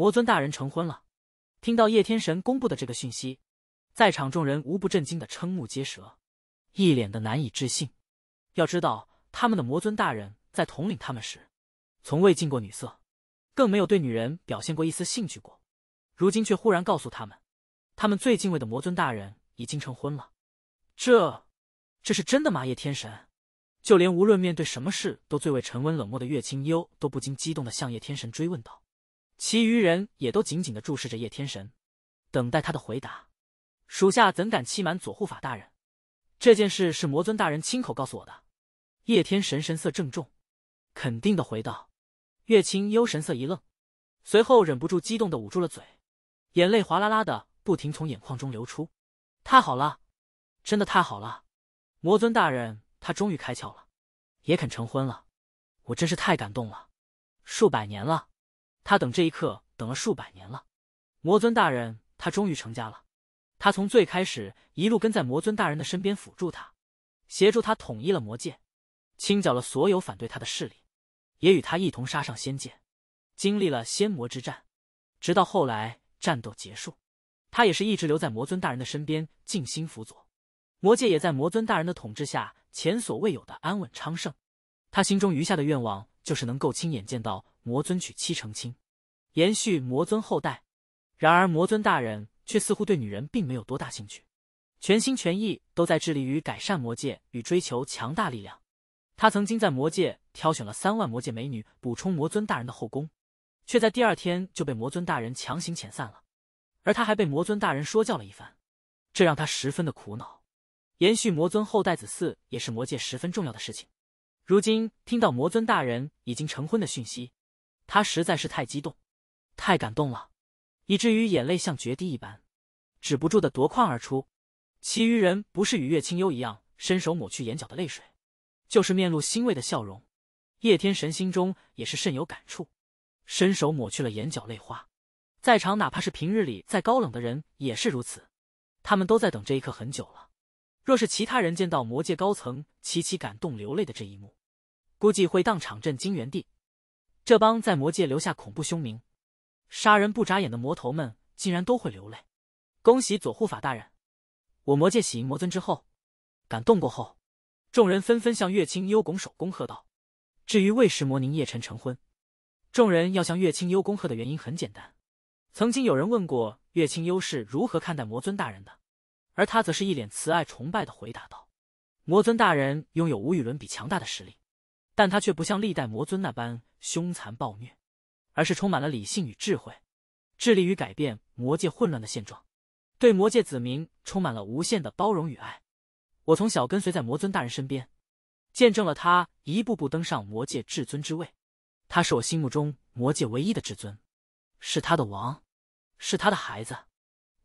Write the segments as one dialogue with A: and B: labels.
A: 魔尊大人成婚了！听到叶天神公布的这个讯息，在场众人无不震惊的瞠目结舌，一脸的难以置信。要知道，他们的魔尊大人在统领他们时，从未进过女色，更没有对女人表现过一丝兴趣过。如今却忽然告诉他们，他们最敬畏的魔尊大人已经成婚了，这，这是真的吗？叶天神，就连无论面对什么事都最为沉稳冷漠的岳清幽，都不禁激动的向叶天神追问道。其余人也都紧紧的注视着叶天神，等待他的回答。属下怎敢欺瞒左护法大人？这件事是魔尊大人亲口告诉我的。叶天神神色郑重，肯定的回道。月清幽神色一愣，随后忍不住激动的捂住了嘴，眼泪哗啦啦的不停从眼眶中流出。太好了，真的太好了！魔尊大人他终于开窍了，也肯成婚了，我真是太感动了。数百年了。他等这一刻等了数百年了，魔尊大人，他终于成家了。他从最开始一路跟在魔尊大人的身边辅助他，协助他统一了魔界，清剿了所有反对他的势力，也与他一同杀上仙界，经历了仙魔之战，直到后来战斗结束，他也是一直留在魔尊大人的身边静心辅佐。魔界也在魔尊大人的统治下前所未有的安稳昌盛。他心中余下的愿望就是能够亲眼见到。魔尊娶妻成亲，延续魔尊后代。然而魔尊大人却似乎对女人并没有多大兴趣，全心全意都在致力于改善魔界与追求强大力量。他曾经在魔界挑选了三万魔界美女补充魔尊大人的后宫，却在第二天就被魔尊大人强行遣散了，而他还被魔尊大人说教了一番，这让他十分的苦恼。延续魔尊后代子嗣也是魔界十分重要的事情，如今听到魔尊大人已经成婚的讯息。他实在是太激动，太感动了，以至于眼泪像决堤一般，止不住的夺眶而出。其余人不是与月清幽一样伸手抹去眼角的泪水，就是面露欣慰的笑容。叶天神心中也是甚有感触，伸手抹去了眼角泪花。在场哪怕是平日里再高冷的人也是如此，他们都在等这一刻很久了。若是其他人见到魔界高层齐齐感动流泪的这一幕，估计会当场震惊原地，这帮在魔界留下恐怖凶名、杀人不眨眼的魔头们，竟然都会流泪！恭喜左护法大人，我魔界喜迎魔尊之后，感动过后，众人纷纷向月清幽拱手恭贺道。至于为时魔宁夜辰成婚，众人要向月清幽恭贺的原因很简单：曾经有人问过月清幽是如何看待魔尊大人的，而他则是一脸慈爱崇拜的回答道：“魔尊大人拥有无与伦比强大的实力。”但他却不像历代魔尊那般凶残暴虐，而是充满了理性与智慧，致力于改变魔界混乱的现状，对魔界子民充满了无限的包容与爱。我从小跟随在魔尊大人身边，见证了他一步步登上魔界至尊之位。他是我心目中魔界唯一的至尊，是他的王，是他的孩子。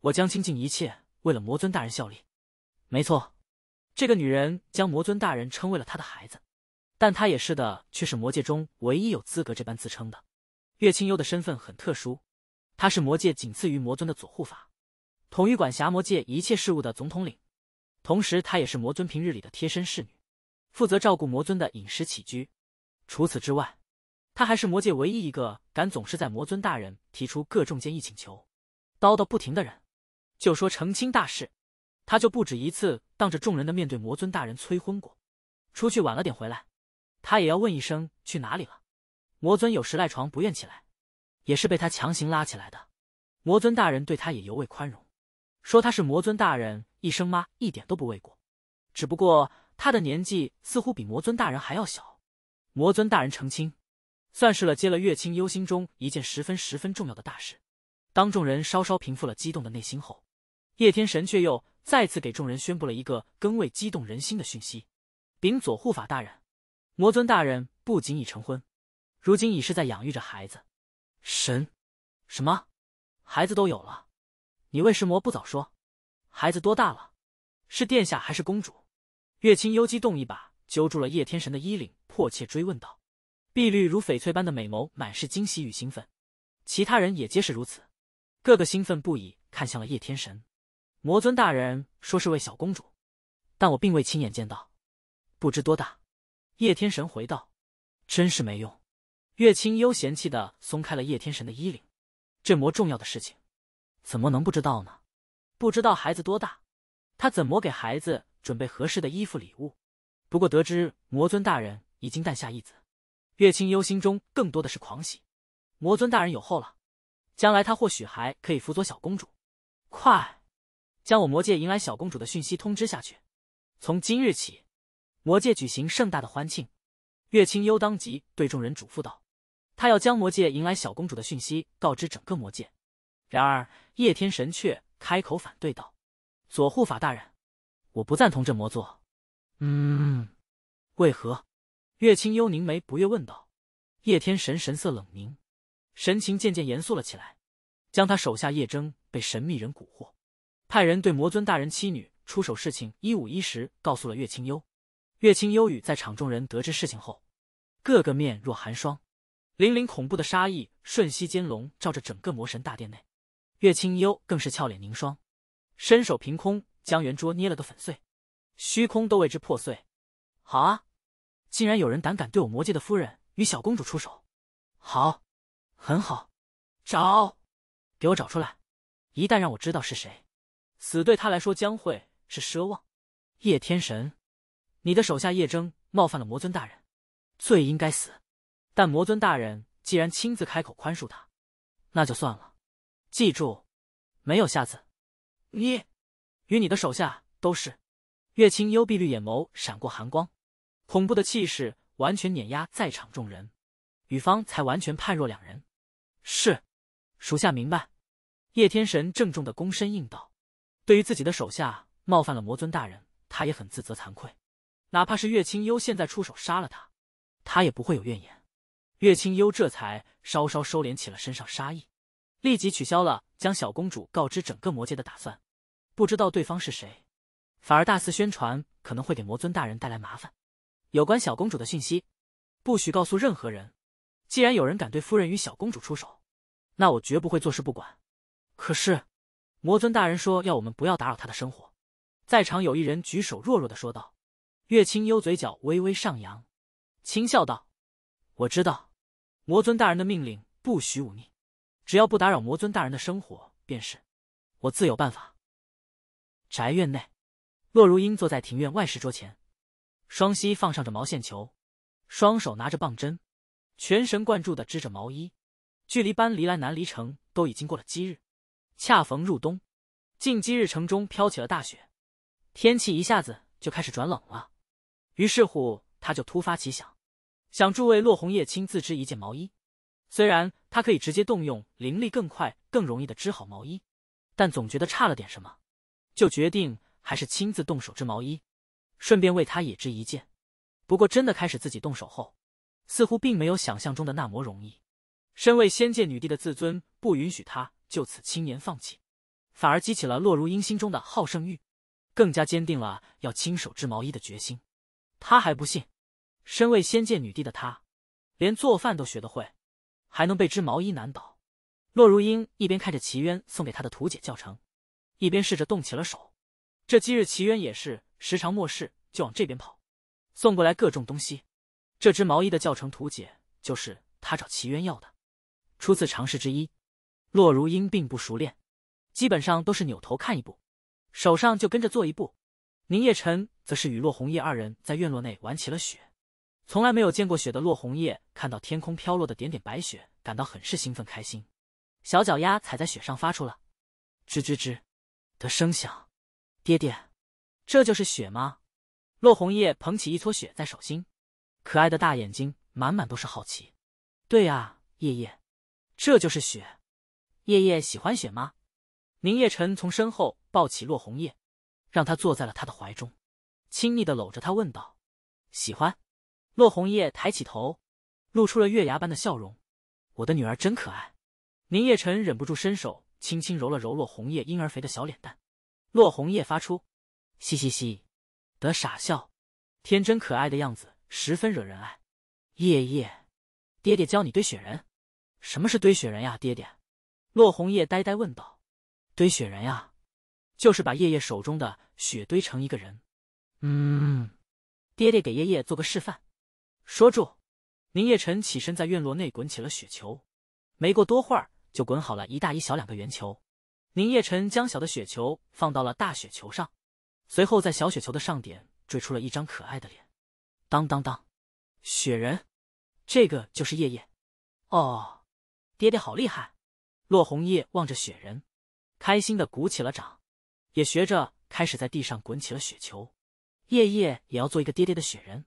A: 我将倾尽一切为了魔尊大人效力。没错，这个女人将魔尊大人称为了她的孩子。但他也是的，却是魔界中唯一有资格这般自称的。岳清幽的身份很特殊，他是魔界仅次于魔尊的左护法，统御管辖魔界一切事务的总统领。同时，他也是魔尊平日里的贴身侍女，负责照顾魔尊的饮食起居。除此之外，他还是魔界唯一一个敢总是在魔尊大人提出各种建议请求、叨叨不停的人。就说澄清大事，他就不止一次当着众人的面对魔尊大人催婚过。出去晚了点，回来。他也要问一声去哪里了。魔尊有时赖床不愿起来，也是被他强行拉起来的。魔尊大人对他也尤为宽容，说他是魔尊大人一声妈一点都不为过。只不过他的年纪似乎比魔尊大人还要小。魔尊大人成亲，算是了接了岳清幽心中一件十分十分重要的大事。当众人稍稍平复了激动的内心后，叶天神却又再次给众人宣布了一个更为激动人心的讯息：禀左护法大人。魔尊大人不仅已成婚，如今已是在养育着孩子。神，什么？孩子都有了？你为师魔不早说？孩子多大了？是殿下还是公主？月清幽激动一把揪住了叶天神的衣领，迫切追问道。碧绿如翡翠般的美眸满是惊喜与兴奋。其他人也皆是如此，个个兴奋不已，看向了叶天神。魔尊大人说是位小公主，但我并未亲眼见到，不知多大。叶天神回道：“真是没用。”月清幽嫌弃的松开了叶天神的衣领。这魔重要的事情，怎么能不知道呢？不知道孩子多大，他怎么给孩子准备合适的衣服礼物？不过得知魔尊大人已经诞下一子，月清幽心中更多的是狂喜。魔尊大人有后了，将来他或许还可以辅佐小公主。快，将我魔界迎来小公主的讯息通知下去。从今日起。魔界举行盛大的欢庆，岳清幽当即对众人嘱咐道：“他要将魔界迎来小公主的讯息告知整个魔界。”然而叶天神却开口反对道：“左护法大人，我不赞同这魔做。”“嗯，为何？”岳清幽凝眉不悦问道。叶天神神色冷凝，神情渐渐严肃了起来，将他手下叶征被神秘人蛊惑，派人对魔尊大人妻女出手事情一五一十告诉了岳清幽。月清幽雨在场众人得知事情后，个个面若寒霜，凛凛恐怖的杀意瞬息间笼罩着整个魔神大殿内。月清幽更是俏脸凝霜，伸手凭空将圆桌捏了个粉碎，虚空都为之破碎。好啊，竟然有人胆敢对我魔界的夫人与小公主出手，好，很好，找，给我找出来，一旦让我知道是谁，死对他来说将会是奢望。叶天神。你的手下叶征冒犯了魔尊大人，最应该死。但魔尊大人既然亲自开口宽恕他，那就算了。记住，没有下次。你与你的手下都是。月清幽碧绿眼眸闪过寒光，恐怖的气势完全碾压在场众人，与方才完全判若两人。是，属下明白。叶天神郑重的躬身应道：“对于自己的手下冒犯了魔尊大人，他也很自责惭愧。”哪怕是岳清幽现在出手杀了他，他也不会有怨言。岳清幽这才稍稍收敛起了身上杀意，立即取消了将小公主告知整个魔界的打算。不知道对方是谁，反而大肆宣传，可能会给魔尊大人带来麻烦。有关小公主的讯息，不许告诉任何人。既然有人敢对夫人与小公主出手，那我绝不会坐视不管。可是，魔尊大人说要我们不要打扰他的生活。在场有一人举手弱弱的说道。月清幽嘴角微微上扬，轻笑道：“我知道，魔尊大人的命令不许忤逆，只要不打扰魔尊大人的生活便是，我自有办法。”宅院内，洛如英坐在庭院外石桌前，双膝放上着毛线球，双手拿着棒针，全神贯注的织着毛衣。距离搬离来南离城都已经过了鸡日，恰逢入冬，近鸡日城中飘起了大雪，天气一下子就开始转冷了。于是乎，他就突发奇想，想助为落红叶青自织一件毛衣。虽然他可以直接动用灵力，更快更容易的织好毛衣，但总觉得差了点什么，就决定还是亲自动手织毛衣，顺便为他也织一件。不过，真的开始自己动手后，似乎并没有想象中的那么容易。身为仙界女帝的自尊不允许他就此轻言放弃，反而激起了洛如英心中的好胜欲，更加坚定了要亲手织毛衣的决心。他还不信，身为仙界女帝的她，连做饭都学得会，还能被织毛衣难倒。洛如英一边看着齐渊送给她的图解教程，一边试着动起了手。这几日齐渊也是时常没事就往这边跑，送过来各种东西。这织毛衣的教程图解就是他找齐渊要的，初次尝试之一。洛如英并不熟练，基本上都是扭头看一步，手上就跟着做一步。宁夜晨则是与落红叶二人在院落内玩起了雪，从来没有见过雪的落红叶看到天空飘落的点点白雪，感到很是兴奋开心，小脚丫踩在雪上发出了“吱吱吱”的声响。爹爹，这就是雪吗？落红叶捧起一撮雪在手心，可爱的大眼睛满满都是好奇。对呀，夜夜，这就是雪。夜夜喜欢雪吗？宁夜晨从身后抱起落红叶。让他坐在了他的怀中，亲昵的搂着他问道：“喜欢？”骆红叶抬起头，露出了月牙般的笑容。“我的女儿真可爱。”宁夜晨忍不住伸手轻轻揉了揉骆红叶婴儿肥的小脸蛋。骆红叶发出“嘻嘻嘻”的傻笑，天真可爱的样子十分惹人爱。夜夜，爹爹教你堆雪人。什么是堆雪人呀，爹爹？骆红叶呆呆问道：“堆雪人呀，就是把夜夜手中的。”雪堆成一个人，嗯，爹爹给爷爷做个示范。说住，宁夜晨起身在院落内滚起了雪球，没过多会儿就滚好了一大一小两个圆球。宁夜晨将小的雪球放到了大雪球上，随后在小雪球的上点缀出了一张可爱的脸。当当当，雪人，这个就是夜夜。哦，爹爹好厉害！洛红叶望着雪人，开心的鼓起了掌，也学着。开始在地上滚起了雪球，夜夜也要做一个爹爹的雪人。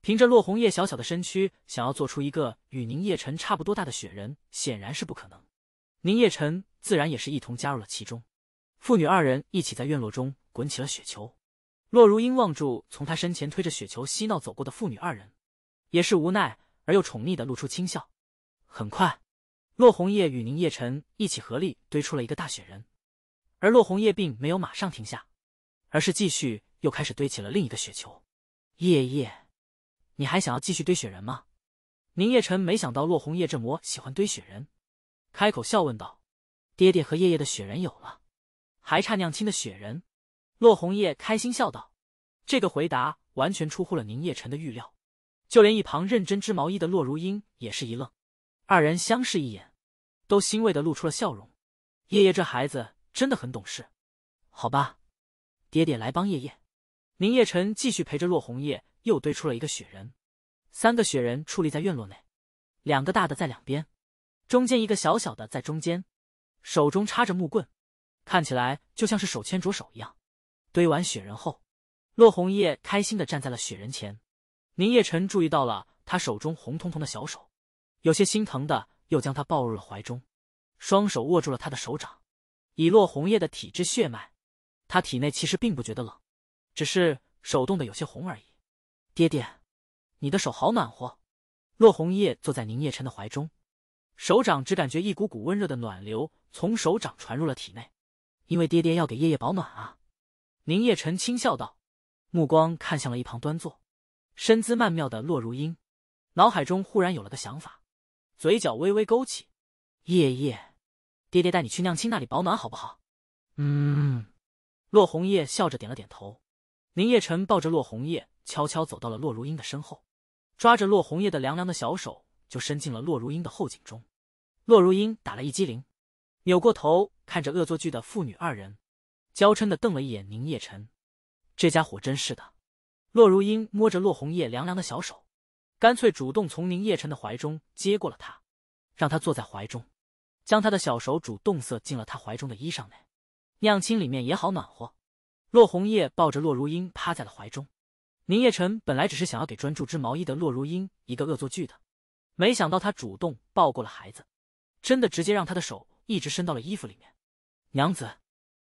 A: 凭着洛红叶小小的身躯，想要做出一个与宁夜辰差不多大的雪人，显然是不可能。宁夜辰自然也是一同加入了其中，父女二人一起在院落中滚起了雪球。洛如英望住从他身前推着雪球嬉闹走过的父女二人，也是无奈而又宠溺的露出轻笑。很快，洛红叶与宁夜辰一起合力堆出了一个大雪人，而洛红叶并没有马上停下。而是继续又开始堆起了另一个雪球，叶叶，你还想要继续堆雪人吗？宁夜辰没想到洛红叶这魔喜欢堆雪人，开口笑问道：“爹爹和叶叶的雪人有了，还差娘亲的雪人。”洛红叶开心笑道：“这个回答完全出乎了宁夜辰的预料，就连一旁认真织毛衣的洛如英也是一愣，二人相视一眼，都欣慰的露出了笑容。夜夜这孩子真的很懂事，好吧。”爹爹来帮夜夜。宁夜晨继续陪着洛红叶，又堆出了一个雪人，三个雪人矗立在院落内，两个大的在两边，中间一个小小的在中间，手中插着木棍，看起来就像是手牵着手一样。堆完雪人后，洛红叶开心的站在了雪人前，宁夜晨注意到了他手中红彤彤的小手，有些心疼的又将他抱入了怀中，双手握住了他的手掌，以洛红叶的体质血脉。他体内其实并不觉得冷，只是手冻得有些红而已。爹爹，你的手好暖和。洛红叶坐在宁夜晨的怀中，手掌只感觉一股股温热的暖流从手掌传入了体内。因为爹爹要给夜夜保暖啊。宁夜晨轻笑道，目光看向了一旁端坐、身姿曼妙的洛如英，脑海中忽然有了个想法，嘴角微微勾起。夜夜，爹爹带你去娘亲那里保暖好不好？嗯。洛红叶笑着点了点头，宁夜晨抱着洛红叶，悄悄走到了洛如英的身后，抓着洛红叶的凉凉的小手就伸进了洛如英的后颈中。洛如英打了一激灵，扭过头看着恶作剧的父女二人，娇嗔的瞪了一眼宁夜晨，这家伙真是的。洛如英摸着洛红叶凉凉的小手，干脆主动从宁夜晨的怀中接过了他，让他坐在怀中，将他的小手主动塞进了他怀中的衣裳内。娘亲里面也好暖和，洛红叶抱着洛如英趴在了怀中。宁夜晨本来只是想要给专注织毛衣的洛如英一个恶作剧的，没想到他主动抱过了孩子，真的直接让他的手一直伸到了衣服里面。娘子，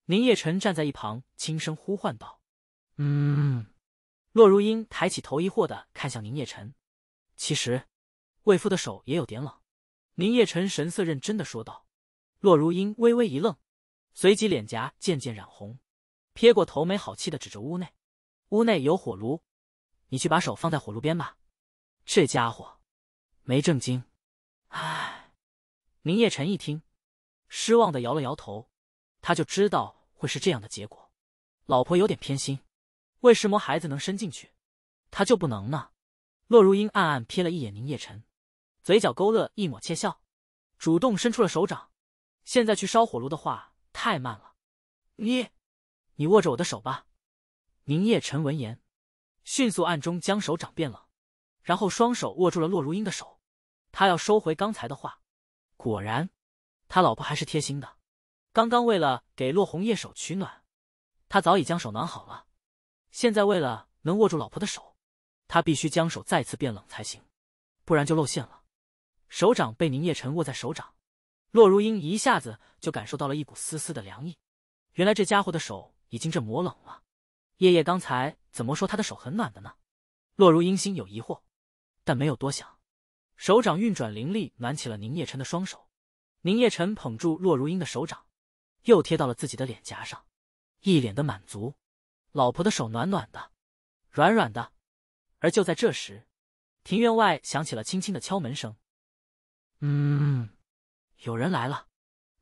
A: 宁夜晨站在一旁轻声呼唤道：“嗯。”洛如英抬起头疑惑的看向宁夜晨。其实，魏夫的手也有点冷。宁夜晨神色认真的说道。洛如英微微一愣。随即脸颊渐渐染红，撇过头没好气的指着屋内，屋内有火炉，你去把手放在火炉边吧。这家伙，没正经，唉。宁夜晨一听，失望的摇了摇头，他就知道会是这样的结果。老婆有点偏心，为什么孩子能伸进去，他就不能呢？洛如英暗暗瞥了一眼宁夜晨，嘴角勾勒一抹窃笑，主动伸出了手掌。现在去烧火炉的话。太慢了，你，你握着我的手吧。宁夜晨闻言，迅速暗中将手掌变冷，然后双手握住了洛如英的手。他要收回刚才的话。果然，他老婆还是贴心的。刚刚为了给洛红叶手取暖，他早已将手暖好了。现在为了能握住老婆的手，他必须将手再次变冷才行，不然就露馅了。手掌被宁夜晨握在手掌。洛如英一下子就感受到了一股丝丝的凉意，原来这家伙的手已经这摸冷了。夜夜刚才怎么说他的手很暖的呢？洛如英心有疑惑，但没有多想，手掌运转灵力暖起了宁夜晨的双手。宁夜晨捧住洛如英的手掌，又贴到了自己的脸颊上，一脸的满足，老婆的手暖暖的，软软的。而就在这时，庭院外响起了轻轻的敲门声。嗯。有人来了，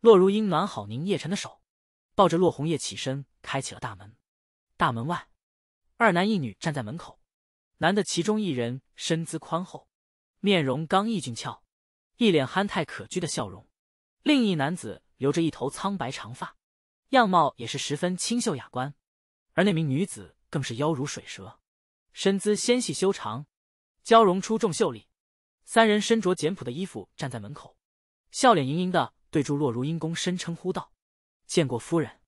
A: 洛如英暖好宁叶晨的手，抱着洛红叶起身，开启了大门。大门外，二男一女站在门口。男的其中一人身姿宽厚，面容刚毅俊俏，一脸憨态可掬的笑容；另一男子留着一头苍白长发，样貌也是十分清秀雅观。而那名女子更是腰如水蛇，身姿纤细修长，娇容出众秀丽。三人身着简朴的衣服，站在门口。笑脸盈盈的对住洛如英公声称呼道：“见过夫人。”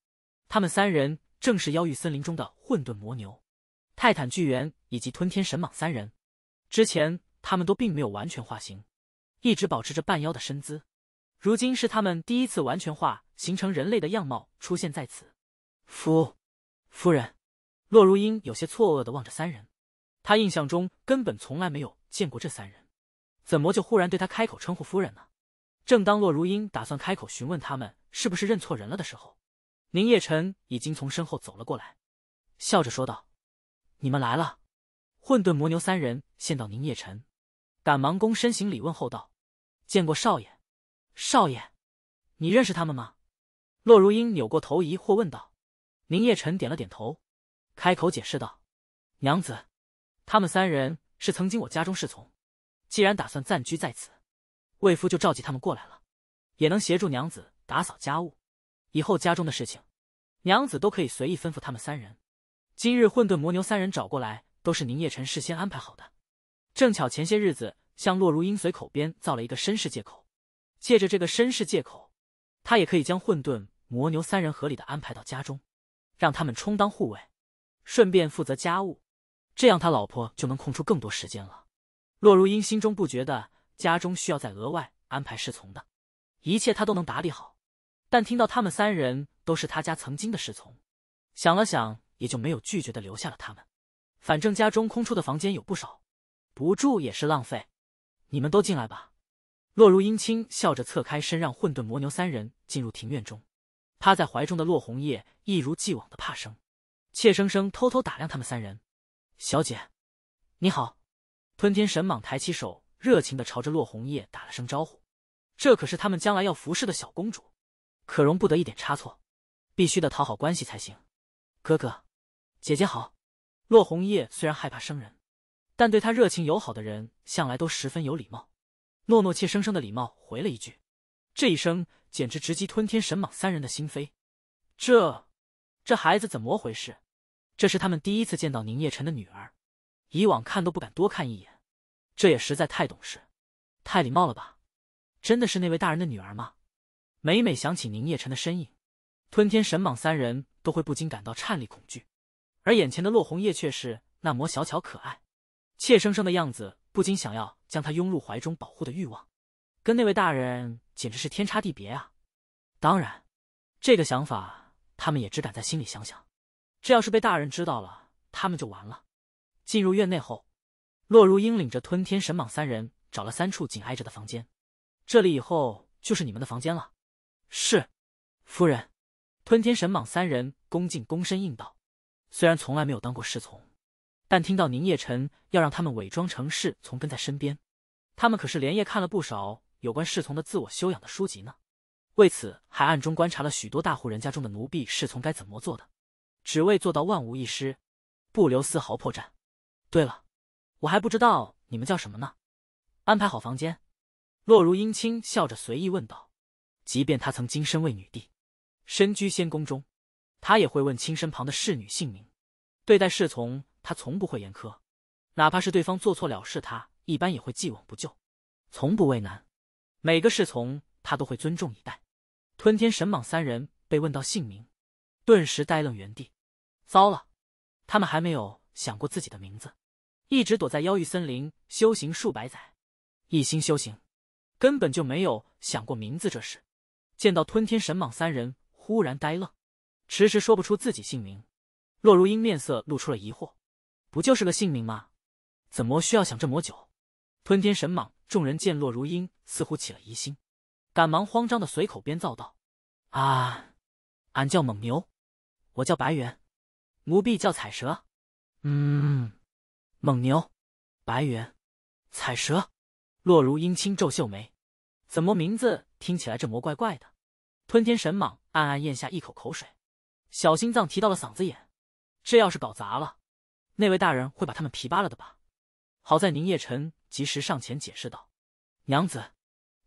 A: 他们三人正是妖域森林中的混沌魔牛、泰坦巨猿以及吞天神蟒三人。之前他们都并没有完全化形，一直保持着半妖的身姿。如今是他们第一次完全化形成人类的样貌出现在此。夫夫人，洛如英有些错愕的望着三人，他印象中根本从来没有见过这三人，怎么就忽然对他开口称呼夫人呢？正当洛如英打算开口询问他们是不是认错人了的时候，宁夜晨已经从身后走了过来，笑着说道：“你们来了。”混沌魔牛三人见到宁夜晨，赶忙躬身行礼问候道：“见过少爷。”“少爷，你认识他们吗？”洛如英扭过头疑惑问道。宁夜晨点了点头，开口解释道：“娘子，他们三人是曾经我家中侍从，既然打算暂居在此。”魏夫就召集他们过来了，也能协助娘子打扫家务。以后家中的事情，娘子都可以随意吩咐他们三人。今日混沌魔牛三人找过来，都是宁夜晨事先安排好的。正巧前些日子，向洛如英随口编造了一个身世借口，借着这个身世借口，他也可以将混沌魔牛三人合理的安排到家中，让他们充当护卫，顺便负责家务。这样他老婆就能空出更多时间了。洛如英心中不觉得。家中需要再额外安排侍从的，一切他都能打理好。但听到他们三人都是他家曾经的侍从，想了想，也就没有拒绝的，留下了他们。反正家中空出的房间有不少，不住也是浪费。你们都进来吧。洛如英轻笑着侧开身，让混沌魔牛三人进入庭院中。趴在怀中的洛红叶一如既往的怕生，怯生生偷偷打量他们三人。小姐，你好。吞天神蟒抬起手。热情的朝着洛红叶打了声招呼，这可是他们将来要服侍的小公主，可容不得一点差错，必须得讨好关系才行。哥哥，姐姐好。洛红叶虽然害怕生人，但对他热情友好的人，向来都十分有礼貌。诺诺怯生生的礼貌回了一句，这一声简直直击吞天神蟒三人的心扉。这，这孩子怎么回事？这是他们第一次见到宁夜辰的女儿，以往看都不敢多看一眼。这也实在太懂事，太礼貌了吧？真的是那位大人的女儿吗？每每想起宁夜晨的身影，吞天神蟒三人都会不禁感到颤栗恐惧，而眼前的落红叶却是那么小巧可爱，怯生生的样子，不禁想要将她拥入怀中保护的欲望，跟那位大人简直是天差地别啊！当然，这个想法他们也只敢在心里想想，这要是被大人知道了，他们就完了。进入院内后。洛如英领着吞天神蟒三人找了三处紧挨着的房间，这里以后就是你们的房间了。是，夫人。吞天神蟒三人恭敬躬身应道。虽然从来没有当过侍从，但听到宁夜晨要让他们伪装成侍从跟在身边，他们可是连夜看了不少有关侍从的自我修养的书籍呢。为此还暗中观察了许多大户人家中的奴婢侍从该怎么做的，只为做到万无一失，不留丝毫破绽。对了。我还不知道你们叫什么呢，安排好房间。洛如英青笑着随意问道。即便她曾经身为女帝，身居仙宫中，她也会问亲身旁的侍女姓名。对待侍从，她从不会严苛，哪怕是对方做错了事，她一般也会既往不咎，从不为难。每个侍从，她都会尊重以待。吞天神蟒三人被问到姓名，顿时呆愣原地。糟了，他们还没有想过自己的名字。一直躲在妖域森林修行数百载，一心修行，根本就没有想过名字这事。见到吞天神蟒三人，忽然呆愣，迟迟说不出自己姓名。洛如英面色露出了疑惑：“不就是个姓名吗？怎么需要想这么久？”吞天神蟒众人见洛如英似乎起了疑心，赶忙慌张的随口编造道：“啊，俺叫蒙牛，我叫白猿，奴婢叫彩蛇。”嗯。蒙牛，白猿，彩蛇，洛如英轻皱秀眉，怎么名字听起来这么怪怪的？吞天神蟒暗暗咽下一口口水，小心脏提到了嗓子眼，这要是搞砸了，那位大人会把他们皮扒了的吧？好在宁夜晨及时上前解释道：“娘子，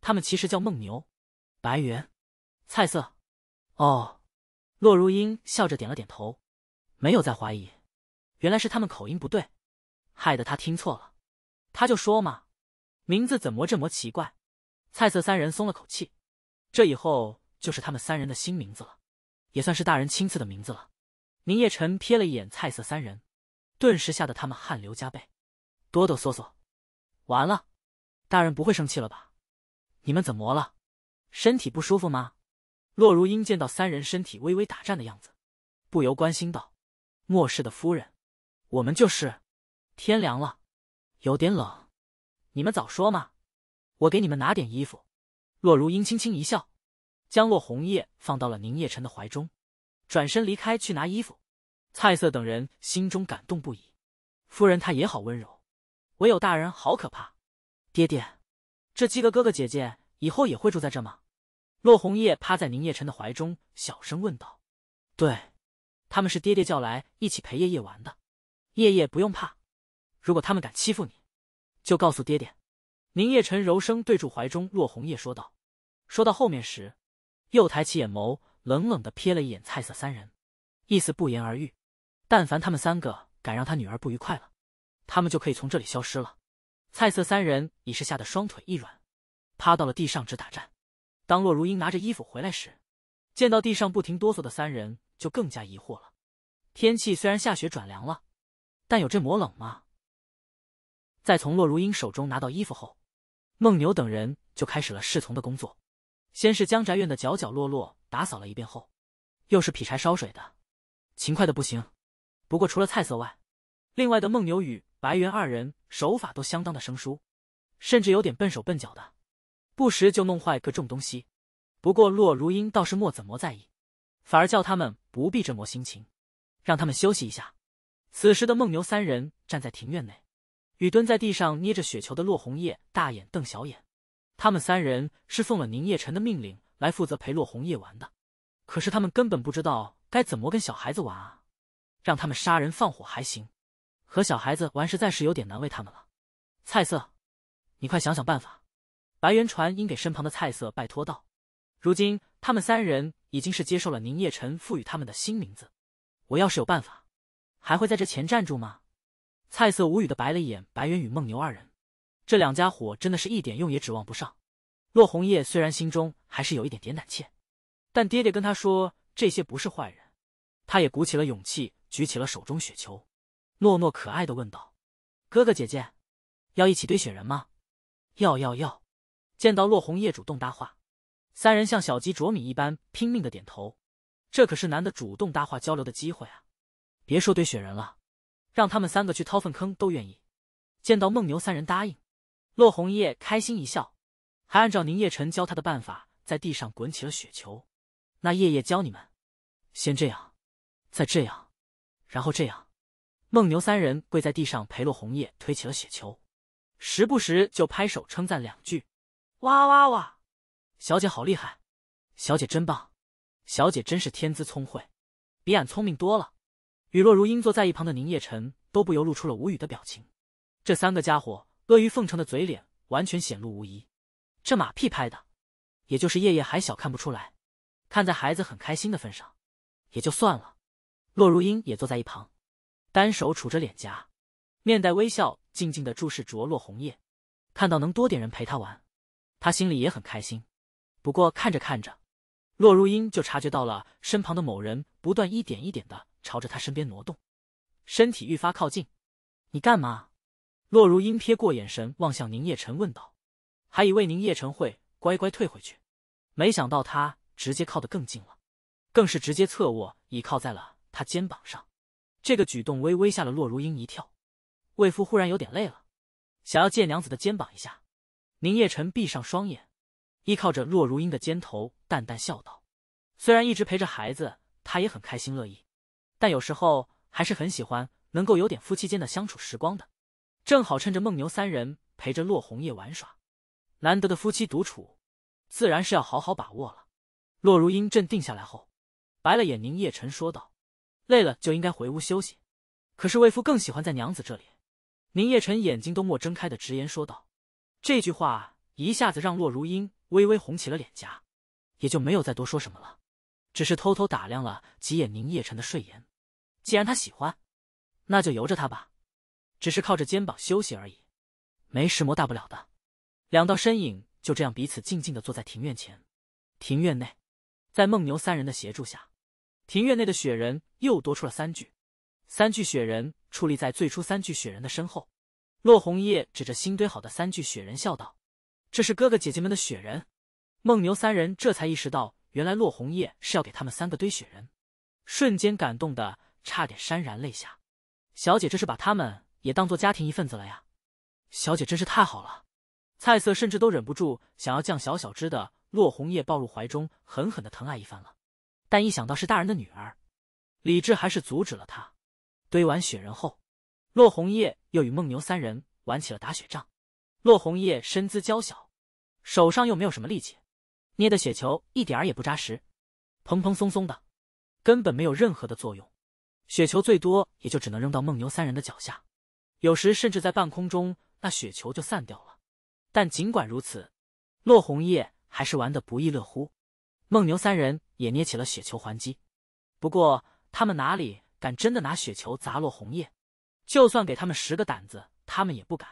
A: 他们其实叫梦牛，白猿，菜色。”哦，洛如英笑着点了点头，没有再怀疑，原来是他们口音不对。害得他听错了，他就说嘛，名字怎么这么奇怪？蔡色三人松了口气，这以后就是他们三人的新名字了，也算是大人亲赐的名字了。宁夜晨瞥了一眼蔡色三人，顿时吓得他们汗流浃背，哆哆嗦嗦。完了，大人不会生气了吧？你们怎么了？身体不舒服吗？洛如英见到三人身体微微打颤的样子，不由关心道：“莫氏的夫人，我们就是。”天凉了，有点冷，你们早说嘛，我给你们拿点衣服。洛如英轻轻一笑，将洛红叶放到了宁夜晨的怀中，转身离开去拿衣服。蔡瑟等人心中感动不已，夫人她也好温柔，唯有大人好可怕。爹爹，这七个哥哥姐姐以后也会住在这吗？洛红叶趴在宁夜晨的怀中小声问道。对，他们是爹爹叫来一起陪夜夜玩的，夜夜不用怕。如果他们敢欺负你，就告诉爹爹。”宁夜晨柔声对住怀中洛红叶说道。说到后面时，又抬起眼眸，冷冷的瞥了一眼蔡色三人，意思不言而喻。但凡他们三个敢让他女儿不愉快了，他们就可以从这里消失了。蔡色三人已是吓得双腿一软，趴到了地上直打颤。当洛如英拿着衣服回来时，见到地上不停哆嗦的三人，就更加疑惑了。天气虽然下雪转凉了，但有这么冷吗？在从洛如英手中拿到衣服后，梦牛等人就开始了侍从的工作。先是将宅院的角角落落打扫了一遍后，又是劈柴烧水的，勤快的不行。不过除了菜色外，另外的梦牛与白猿二人手法都相当的生疏，甚至有点笨手笨脚的，不时就弄坏各种东西。不过洛如英倒是莫怎么在意，反而叫他们不必这么心情，让他们休息一下。此时的梦牛三人站在庭院内。与蹲在地上捏着雪球的洛红叶大眼瞪小眼，他们三人是奉了宁夜晨的命令来负责陪洛红叶玩的，可是他们根本不知道该怎么跟小孩子玩啊！让他们杀人放火还行，和小孩子玩实在是有点难为他们了。菜色，你快想想办法！白元传应给身旁的菜色拜托道。如今他们三人已经是接受了宁夜晨赋予他们的新名字，我要是有办法，还会在这前站住吗？菜色无语的白了一眼白猿与梦牛二人，这两家伙真的是一点用也指望不上。洛红叶虽然心中还是有一点点胆怯，但爹爹跟他说这些不是坏人，他也鼓起了勇气举起了手中雪球，诺诺可爱的问道：“哥哥姐姐，要一起堆雪人吗？”“要要要！”见到洛红叶主动搭话，三人像小鸡啄米一般拼命的点头。这可是难得主动搭话交流的机会啊！别说堆雪人了。让他们三个去掏粪坑都愿意，见到梦牛三人答应，洛红叶开心一笑，还按照宁夜晨教他的办法在地上滚起了雪球。那夜夜教你们，先这样，再这样，然后这样。梦牛三人跪在地上陪洛红叶推起了雪球，时不时就拍手称赞两句：“哇哇哇，小姐好厉害，小姐真棒，小姐真是天资聪慧，比俺聪明多了。”与洛如英坐在一旁的宁夜晨都不由露出了无语的表情，这三个家伙阿谀奉承的嘴脸完全显露无遗，这马屁拍的，也就是夜夜还小看不出来，看在孩子很开心的份上，也就算了。洛如英也坐在一旁，单手杵着脸颊，面带微笑，静静的注视着落红叶。看到能多点人陪他玩，他心里也很开心。不过看着看着，洛如英就察觉到了身旁的某人不断一点一点的。朝着他身边挪动，身体愈发靠近。你干嘛？洛如英瞥过眼神，望向宁夜晨问道：“还以为宁夜晨会乖乖退回去，没想到他直接靠得更近了，更是直接侧卧倚靠在了他肩膀上。”这个举动微微吓了洛如英一跳。魏夫忽然有点累了，想要借娘子的肩膀一下。宁夜晨闭上双眼，依靠着洛如英的肩头，淡淡笑道：“虽然一直陪着孩子，他也很开心乐意。”但有时候还是很喜欢能够有点夫妻间的相处时光的，正好趁着梦牛三人陪着洛红叶玩耍，难得的夫妻独处，自然是要好好把握了。洛如英镇定下来后，白了眼宁夜晨说道：“累了就应该回屋休息。”可是为夫更喜欢在娘子这里。宁夜晨眼睛都没睁开的直言说道，这句话一下子让洛如英微微红起了脸颊，也就没有再多说什么了。只是偷偷打量了几眼宁夜辰的睡颜，既然他喜欢，那就由着他吧。只是靠着肩膀休息而已，没什么大不了的。两道身影就这样彼此静静的坐在庭院前。庭院内，在梦牛三人的协助下，庭院内的雪人又多出了三具。三具雪人矗立在最初三具雪人的身后。落红叶指着新堆好的三具雪人笑道：“这是哥哥姐姐们的雪人。”梦牛三人这才意识到。原来洛红叶是要给他们三个堆雪人，瞬间感动的差点潸然泪下。小姐这是把他们也当做家庭一份子了呀！小姐真是太好了，蔡瑟甚至都忍不住想要将小小只的洛红叶抱入怀中，狠狠的疼爱一番了。但一想到是大人的女儿，理智还是阻止了他。堆完雪人后，洛红叶又与梦牛三人玩起了打雪仗。洛红叶身姿娇小，手上又没有什么力气。捏的雪球一点儿也不扎实，蓬蓬松松的，根本没有任何的作用。雪球最多也就只能扔到梦牛三人的脚下，有时甚至在半空中，那雪球就散掉了。但尽管如此，落红叶还是玩的不亦乐乎。梦牛三人也捏起了雪球还击，不过他们哪里敢真的拿雪球砸落红叶？就算给他们十个胆子，他们也不敢。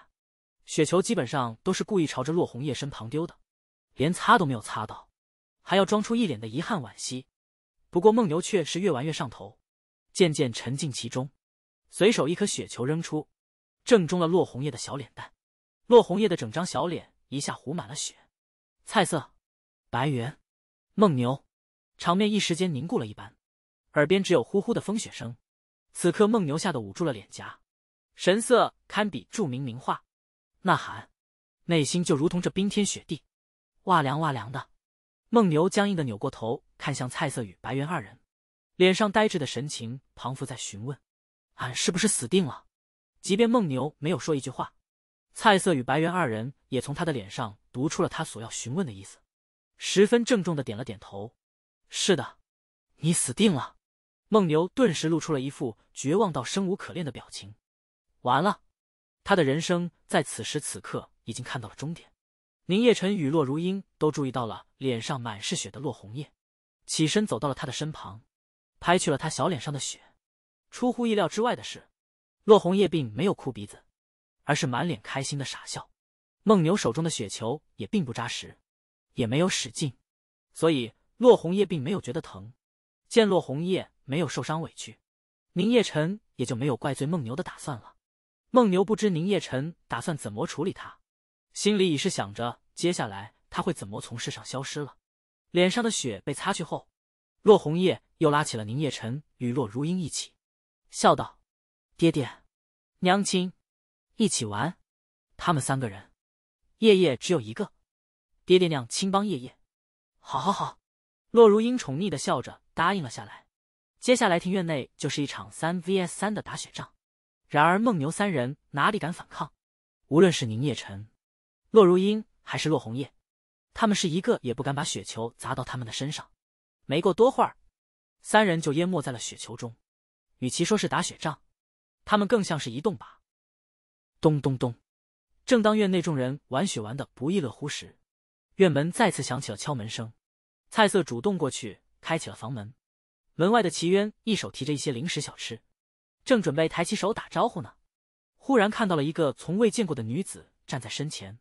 A: 雪球基本上都是故意朝着落红叶身旁丢的。连擦都没有擦到，还要装出一脸的遗憾惋惜。不过梦牛却是越玩越上头，渐渐沉浸其中。随手一颗雪球扔出，正中了洛红叶的小脸蛋。洛红叶的整张小脸一下糊满了雪。菜色，白云、梦牛，场面一时间凝固了一般。耳边只有呼呼的风雪声。此刻梦牛吓得捂住了脸颊，神色堪比著名名画《呐喊》，内心就如同这冰天雪地。哇凉哇凉的，梦牛僵硬的扭过头，看向蔡瑟与白猿二人，脸上呆滞的神情，彷佛在询问：“俺是不是死定了？”即便梦牛没有说一句话，蔡瑟与白猿二人也从他的脸上读出了他所要询问的意思，十分郑重的点了点头：“是的，你死定了。”梦牛顿时露出了一副绝望到生无可恋的表情，完了，他的人生在此时此刻已经看到了终点。宁夜晨雨落如樱都注意到了脸上满是血的洛红叶，起身走到了他的身旁，拍去了他小脸上的血。出乎意料之外的是，洛红叶并没有哭鼻子，而是满脸开心的傻笑。梦牛手中的雪球也并不扎实，也没有使劲，所以洛红叶并没有觉得疼。见洛红叶没有受伤委屈，宁夜晨也就没有怪罪梦牛的打算了。梦牛不知宁夜晨打算怎么处理他。心里已是想着接下来他会怎么从世上消失了，脸上的血被擦去后，洛红叶又拉起了宁夜晨与洛如英一起，笑道：“爹爹，娘亲，一起玩。”他们三个人，夜夜只有一个，爹爹娘亲帮夜夜。好，好，好。洛如英宠溺的笑着答应了下来。接下来庭院内就是一场三 vs 三的打雪仗，然而梦牛三人哪里敢反抗？无论是宁夜辰洛如英还是洛红叶，他们是一个也不敢把雪球砸到他们的身上。没过多会儿，三人就淹没在了雪球中。与其说是打雪仗，他们更像是移动靶。咚咚咚！正当院内众人玩雪玩的不亦乐乎时，院门再次响起了敲门声。蔡瑟主动过去开启了房门，门外的齐渊一手提着一些零食小吃，正准备抬起手打招呼呢，忽然看到了一个从未见过的女子站在身前。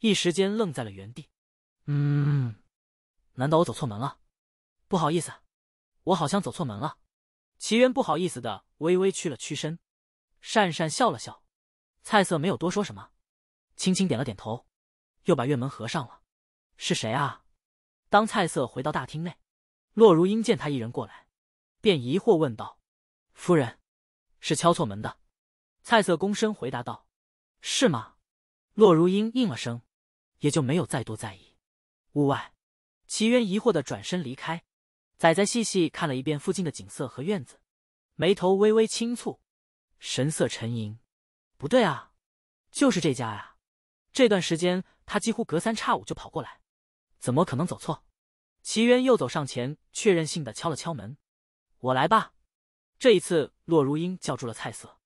A: 一时间愣在了原地，嗯，难道我走错门了？不好意思，我好像走错门了。齐渊不好意思的微微屈了屈身，讪讪笑了笑。菜色没有多说什么，轻轻点了点头，又把院门合上了。是谁啊？当菜色回到大厅内，洛如英见他一人过来，便疑惑问道：“夫人，是敲错门的？”菜色躬身回答道：“是吗？”洛如英应了声。也就没有再多在意。屋外，齐渊疑惑的转身离开，仔仔细细看了一遍附近的景色和院子，眉头微微轻蹙，神色沉吟：“不对啊，就是这家呀！这段时间他几乎隔三差五就跑过来，怎么可能走错？”齐渊又走上前，确认性的敲了敲门：“我来吧。”这一次，洛如英叫住了菜色，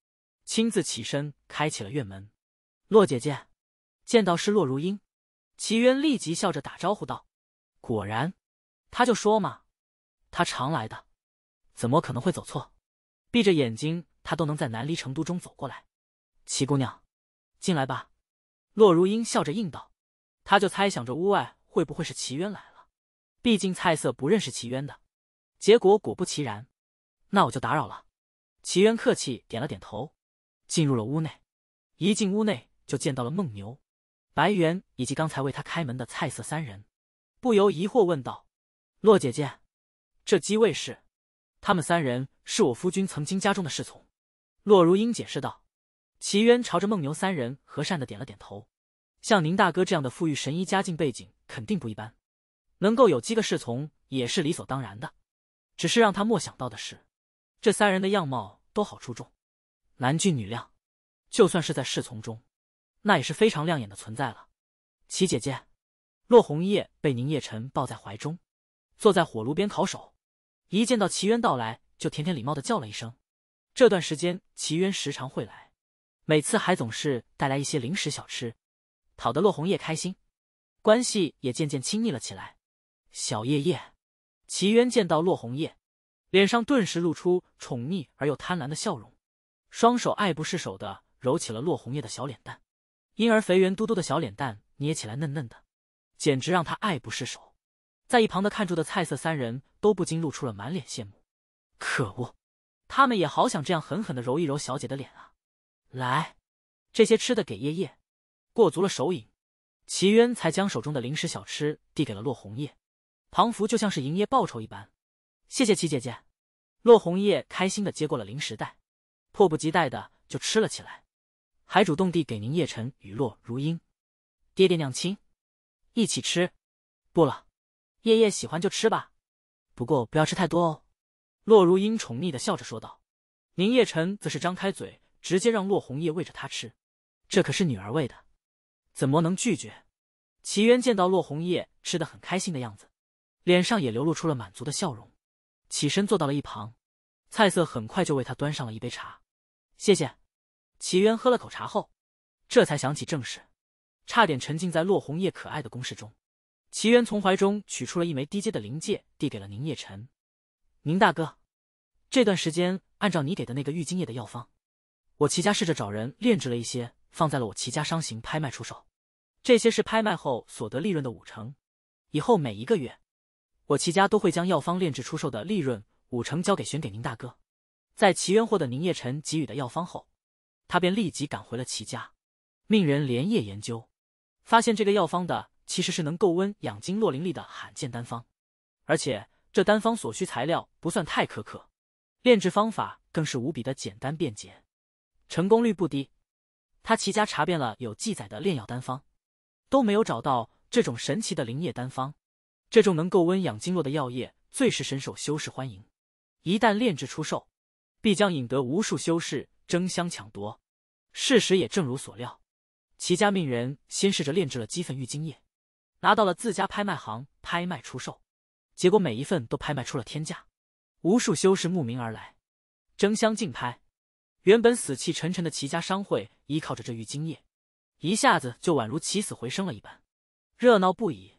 A: 亲自起身开启了院门。洛姐姐，见到是洛如英。齐渊立即笑着打招呼道：“果然，他就说嘛，他常来的，怎么可能会走错？闭着眼睛他都能在南离成都中走过来。”齐姑娘，进来吧。”洛如英笑着应道。他就猜想着屋外会不会是齐渊来了，毕竟菜色不认识齐渊的。结果果不其然，那我就打扰了。”齐渊客气点了点头，进入了屋内。一进屋内就见到了梦牛。白猿以及刚才为他开门的菜色三人，不由疑惑问道：“洛姐姐，这机位是？”他们三人是我夫君曾经家中的侍从。”洛如英解释道。齐渊朝着梦牛三人和善的点了点头。像宁大哥这样的富裕神医，家境背景肯定不一般，能够有几个侍从也是理所当然的。只是让他莫想到的是，这三人的样貌都好出众，男俊女靓，就算是在侍从中。那也是非常亮眼的存在了，齐姐姐，洛红叶被宁夜晨抱在怀中，坐在火炉边烤手，一见到齐渊到来，就甜甜礼貌的叫了一声。这段时间齐渊时常会来，每次还总是带来一些零食小吃，讨得洛红叶开心，关系也渐渐亲密了起来。小叶叶，齐渊见到洛红叶，脸上顿时露出宠溺而又贪婪的笑容，双手爱不释手的揉起了洛红叶的小脸蛋。婴儿肥圆嘟嘟的小脸蛋捏起来嫩嫩的，简直让他爱不释手。在一旁的看住的菜色三人都不禁露出了满脸羡慕。可恶，他们也好想这样狠狠的揉一揉小姐的脸啊！来，这些吃的给叶叶，过足了手瘾，齐渊才将手中的零食小吃递给了洛红叶。庞福就像是营业报酬一般，谢谢齐姐姐。洛红叶开心的接过了零食袋，迫不及待的就吃了起来。还主动递给宁夜晨雨落如英，爹爹娘亲，一起吃，不了，夜夜喜欢就吃吧，不过不要吃太多哦。洛如英宠溺的笑着说道，宁夜晨则是张开嘴，直接让洛红叶喂着他吃，这可是女儿喂的，怎么能拒绝？齐渊见到洛红叶吃的很开心的样子，脸上也流露出了满足的笑容，起身坐到了一旁，菜色很快就为他端上了一杯茶，谢谢。齐渊喝了口茶后，这才想起正事，差点沉浸在落红叶可爱的攻势中。齐渊从怀中取出了一枚低阶的灵戒，递给了宁夜辰。宁大哥，这段时间按照你给的那个玉精液的药方，我齐家试着找人炼制了一些，放在了我齐家商行拍卖出售。这些是拍卖后所得利润的五成。以后每一个月，我齐家都会将药方炼制出售的利润五成交给选给宁大哥。”在齐渊获得宁夜辰给予的药方后。他便立即赶回了齐家，命人连夜研究，发现这个药方的其实是能够温养经络灵力的罕见丹方，而且这丹方所需材料不算太苛刻，炼制方法更是无比的简单便捷，成功率不低。他齐家查遍了有记载的炼药丹方，都没有找到这种神奇的灵液丹方。这种能够温养经络的药液，最是深受修士欢迎，一旦炼制出售，必将引得无数修士争相抢夺。事实也正如所料，齐家命人先试着炼制了鸡粪玉精液，拿到了自家拍卖行拍卖出售，结果每一份都拍卖出了天价，无数修士慕名而来，争相竞拍。原本死气沉沉的齐家商会，依靠着这玉精液，一下子就宛如起死回生了一般，热闹不已。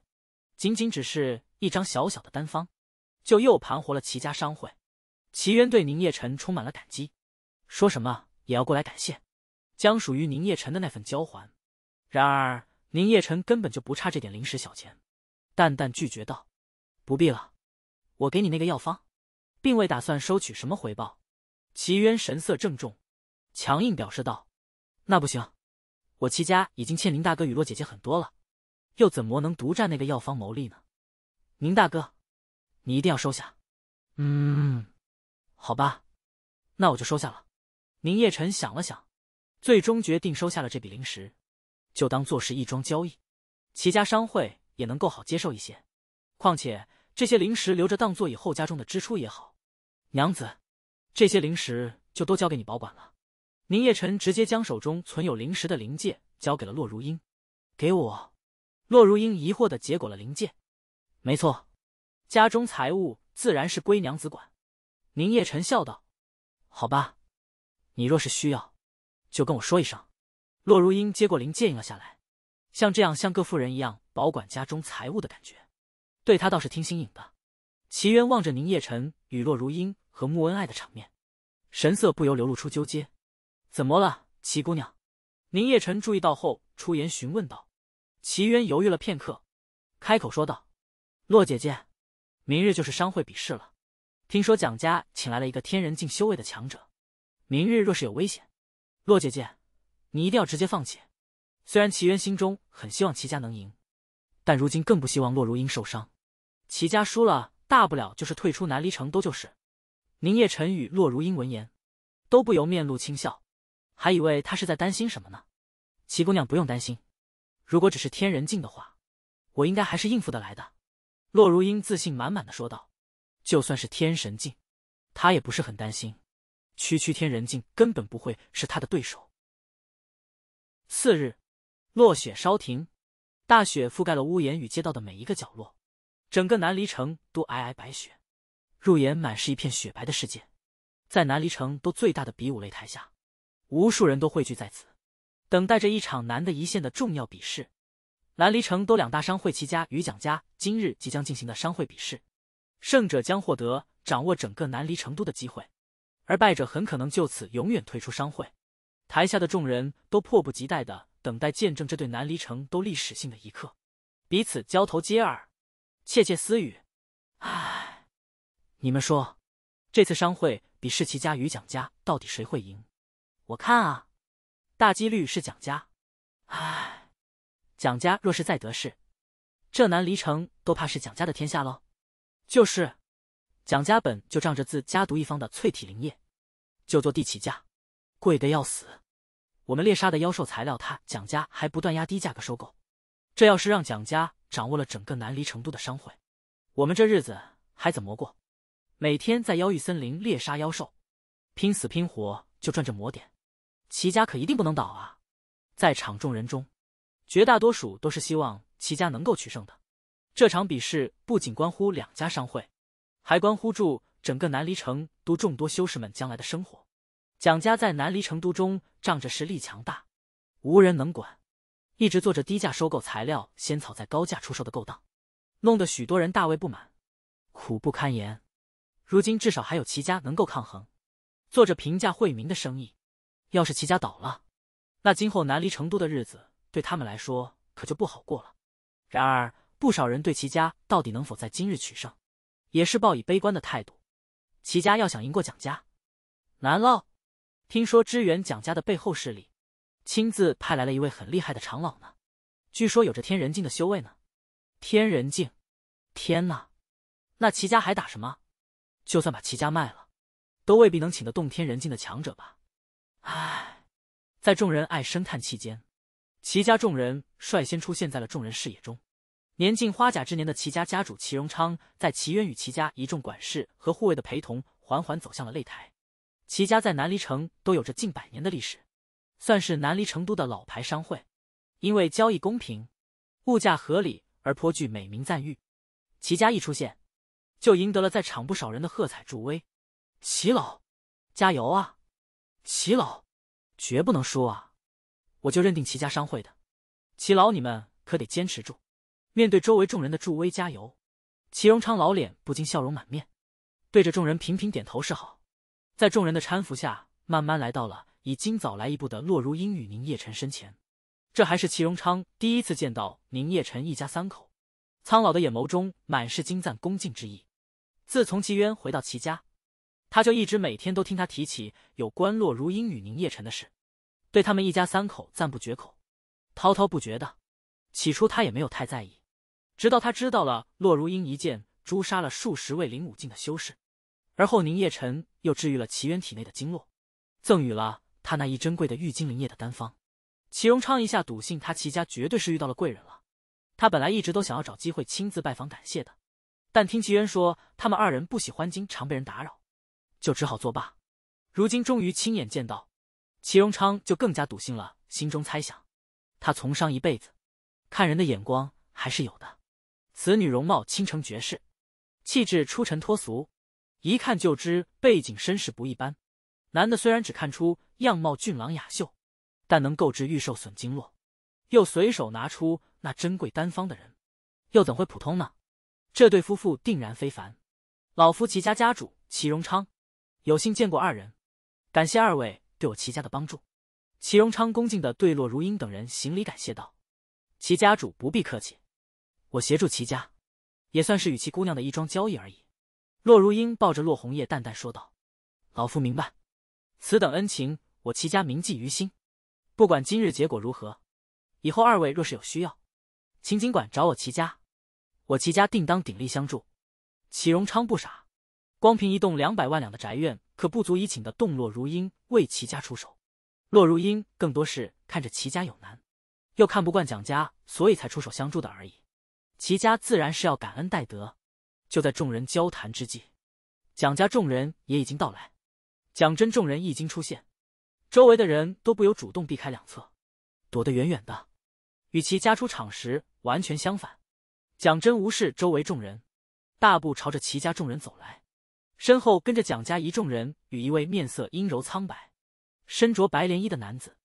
A: 仅仅只是一张小小的单方，就又盘活了齐家商会。齐渊对宁夜辰充满了感激，说什么也要过来感谢。将属于宁夜晨的那份交还，然而宁夜晨根本就不差这点零食小钱，淡淡拒绝道：“不必了，我给你那个药方，并未打算收取什么回报。”齐渊神色郑重，强硬表示道：“那不行，我齐家已经欠宁大哥雨洛姐姐很多了，又怎么能独占那个药方牟利呢？”宁大哥，你一定要收下。嗯，好吧，那我就收下了。宁夜晨想了想。最终决定收下了这笔零食，就当做是一桩交易，齐家商会也能够好接受一些。况且这些零食留着当做以后家中的支出也好。娘子，这些零食就都交给你保管了。宁夜晨直接将手中存有灵石的灵戒交给了洛如英。给我。洛如英疑惑的结果了灵戒。没错，家中财物自然是归娘子管。宁夜晨笑道：“好吧，你若是需要。”就跟我说一声，洛如英接过灵戒应了下来。像这样像各妇人一样保管家中财物的感觉，对她倒是挺新颖的。齐渊望着宁夜晨、与洛如英和穆恩爱的场面，神色不由流露出纠结。怎么了，齐姑娘？宁夜晨注意到后出言询问道。齐渊犹豫了片刻，开口说道：“洛姐姐，明日就是商会比试了，听说蒋家请来了一个天人境修为的强者，明日若是有危险。”洛姐姐，你一定要直接放弃。虽然齐渊心中很希望齐家能赢，但如今更不希望洛如英受伤。齐家输了，大不了就是退出南离城都就是。宁夜晨与洛如英闻言，都不由面露轻笑，还以为他是在担心什么呢？齐姑娘不用担心，如果只是天人境的话，我应该还是应付得来的。洛如英自信满满的说道：“就算是天神境，他也不是很担心。”区区天人境根本不会是他的对手。次日，落雪稍停，大雪覆盖了屋檐与街道的每一个角落，整个南离城都皑皑白雪，入眼满是一片雪白的世界。在南离城都最大的比武擂台下，无数人都汇聚在此，等待着一场难的一线的重要比试。南离城都两大商会齐家与蒋家今日即将进行的商会比试，胜者将获得掌握整个南离成都的机会。而败者很可能就此永远退出商会。台下的众人都迫不及待的等待见证这对南离城都历史性的一刻，彼此交头接耳，窃窃私语。唉，你们说，这次商会比试，齐家与蒋家到底谁会赢？我看啊，大几率是蒋家。唉，蒋家若是再得势，这南离城都怕是蒋家的天下喽。就是。蒋家本就仗着自家独一方的翠体灵液，就坐地起价，贵的要死。我们猎杀的妖兽材料，他蒋家还不断压低价格收购。这要是让蒋家掌握了整个南离成都的商会，我们这日子还怎么过？每天在妖域森林猎杀妖兽，拼死拼活就赚这魔点。齐家可一定不能倒啊！在场众人中，绝大多数都是希望齐家能够取胜的。这场比试不仅关乎两家商会。还关乎住整个南离成都众多修士们将来的生活。蒋家在南离成都中仗着实力强大，无人能管，一直做着低价收购材料仙草，在高价出售的勾当，弄得许多人大为不满，苦不堪言。如今至少还有齐家能够抗衡，做着平价惠民的生意。要是齐家倒了，那今后南离成都的日子对他们来说可就不好过了。然而，不少人对齐家到底能否在今日取胜？也是抱以悲观的态度，齐家要想赢过蒋家，难了。听说支援蒋家的背后势力，亲自派来了一位很厉害的长老呢，据说有着天人境的修为呢。天人境？天呐！那齐家还打什么？就算把齐家卖了，都未必能请得动天人境的强者吧？唉，在众人唉声叹气间，齐家众人率先出现在了众人视野中。年近花甲之年的齐家家主齐荣昌，在齐渊与齐家一众管事和护卫的陪同，缓缓走向了擂台。齐家在南离城都有着近百年的历史，算是南离成都的老牌商会，因为交易公平、物价合理而颇具美名赞誉。齐家一出现，就赢得了在场不少人的喝彩助威。齐老，加油啊！齐老，绝不能输啊！我就认定齐家商会的齐老，你们可得坚持住。面对周围众人的助威加油，齐荣昌老脸不禁笑容满面，对着众人频频点头示好。在众人的搀扶下，慢慢来到了已经早来一步的洛如英与宁夜晨身前。这还是齐荣昌第一次见到宁夜晨一家三口，苍老的眼眸中满是惊赞恭敬之意。自从齐渊回到齐家，他就一直每天都听他提起有关洛如英与宁夜晨的事，对他们一家三口赞不绝口，滔滔不绝的。起初他也没有太在意。直到他知道了洛如英一剑诛杀了数十位灵武境的修士，而后宁夜晨又治愈了齐渊体内的经络，赠予了他那一珍贵的玉精灵液的丹方。齐荣昌一下笃信他齐家绝对是遇到了贵人了。他本来一直都想要找机会亲自拜访感谢的，但听齐渊说他们二人不喜欢经常被人打扰，就只好作罢。如今终于亲眼见到，齐荣昌就更加笃信了。心中猜想，他从商一辈子，看人的眼光还是有的。此女容貌倾城绝世，气质出尘脱俗，一看就知背景身世不一般。男的虽然只看出样貌俊朗雅秀，但能购置玉兽损经络，又随手拿出那珍贵丹方的人，又怎会普通呢？这对夫妇定然非凡。老夫齐家家主齐荣昌，有幸见过二人，感谢二位对我齐家的帮助。齐荣昌恭敬的对洛如英等人行礼感谢道：“齐家主不必客气。”我协助齐家，也算是与其姑娘的一桩交易而已。洛如英抱着洛红叶淡淡说道：“老夫明白，此等恩情我齐家铭记于心。不管今日结果如何，以后二位若是有需要，请尽管找我齐家，我齐家定当鼎力相助。”齐荣昌不傻，光凭一栋两百万两的宅院，可不足以请得动洛如英为齐家出手。洛如英更多是看着齐家有难，又看不惯蒋家，所以才出手相助的而已。齐家自然是要感恩戴德。就在众人交谈之际，蒋家众人也已经到来。蒋真众人一经出现，周围的人都不由主动避开两侧，躲得远远的，与其家出场时完全相反。蒋真无视周围众人，大步朝着齐家众人走来，身后跟着蒋家一众人与一位面色阴柔苍白、身着白莲衣的男子。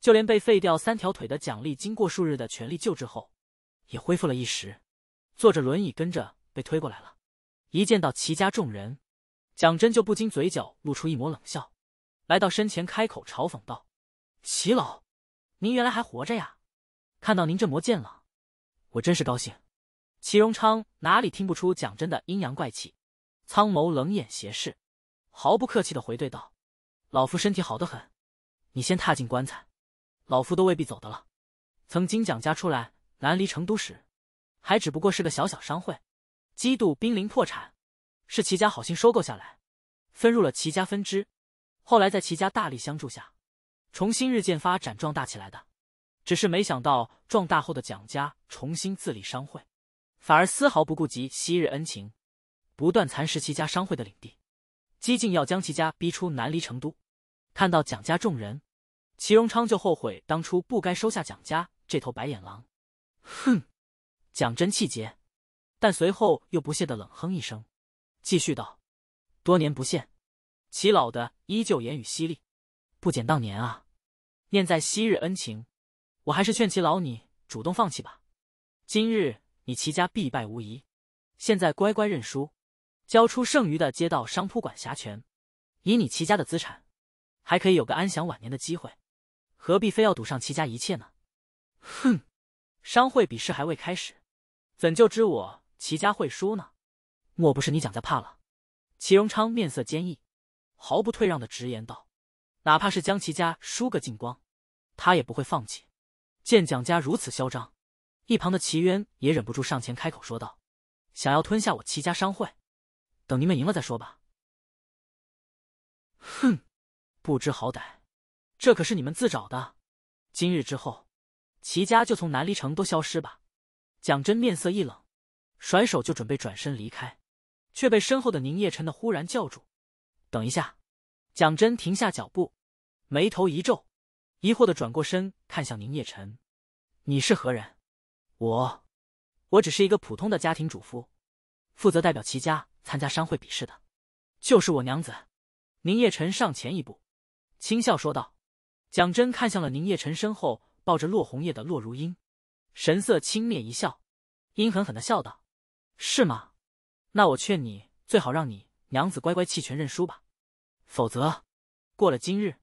A: 就连被废掉三条腿的蒋丽，经过数日的全力救治后。也恢复了一时，坐着轮椅跟着被推过来了。一见到齐家众人，蒋真就不禁嘴角露出一抹冷笑，来到身前开口嘲讽道：“齐老，您原来还活着呀？看到您这模见了，我真是高兴。”齐荣昌哪里听不出蒋真的阴阳怪气，苍眸冷眼斜视，毫不客气的回对道：“老夫身体好得很，你先踏进棺材，老夫都未必走得了。从金蒋家出来。”南离成都时，还只不过是个小小商会，几度濒临破产，是齐家好心收购下来，分入了齐家分支，后来在齐家大力相助下，重新日渐发展壮大起来的。只是没想到，壮大后的蒋家重新自立商会，反而丝毫不顾及昔日恩情，不断蚕食齐家商会的领地，激进要将齐家逼出南离成都。看到蒋家众人，齐荣昌就后悔当初不该收下蒋家这头白眼狼。哼，讲真气节，但随后又不屑的冷哼一声，继续道：“多年不见，齐老的依旧言语犀利，不减当年啊。念在昔日恩情，我还是劝齐老你主动放弃吧。今日你齐家必败无疑，现在乖乖认输，交出剩余的街道商铺管辖权，以你齐家的资产，还可以有个安享晚年的机会，何必非要赌上齐家一切呢？”哼。商会比试还未开始，怎就知我齐家会输呢？莫不是你蒋家怕了？齐荣昌面色坚毅，毫不退让的直言道：“哪怕是将齐家输个精光，他也不会放弃。”见蒋家如此嚣张，一旁的齐渊也忍不住上前开口说道：“想要吞下我齐家商会，等你们赢了再说吧。”哼，不知好歹，这可是你们自找的。今日之后。齐家就从南离城都消失吧。蒋真面色一冷，甩手就准备转身离开，却被身后的宁夜晨的忽然叫住：“等一下！”蒋真停下脚步，眉头一皱，疑惑的转过身看向宁夜晨：“你是何人？”“我，我只是一个普通的家庭主妇，负责代表齐家参加商会比试的。”“就是我娘子。”宁夜晨上前一步，轻笑说道。蒋真看向了宁夜晨身后。抱着落红叶的洛如英，神色轻蔑一笑，阴狠狠的笑道：“是吗？那我劝你最好让你娘子乖乖弃权认输吧，否则过了今日，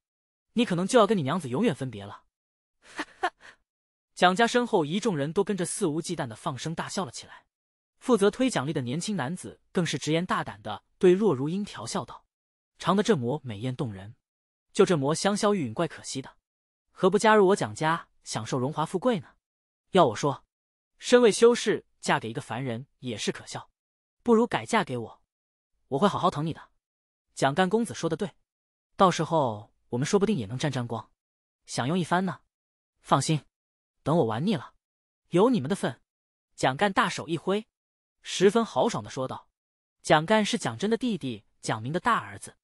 A: 你可能就要跟你娘子永远分别了。”哈哈！蒋家身后一众人都跟着肆无忌惮的放声大笑了起来。负责推奖励的年轻男子更是直言大胆的对洛如英调笑道：“长得这模美艳动人，就这模香消玉殒怪可惜的，何不加入我蒋家？”享受荣华富贵呢？要我说，身为修士，嫁给一个凡人也是可笑，不如改嫁给我，我会好好疼你的。蒋干公子说的对，到时候我们说不定也能沾沾光，享用一番呢。放心，等我玩腻了，有你们的份。蒋干大手一挥，十分豪爽的说道。蒋干是蒋真的弟弟，蒋明的大儿子，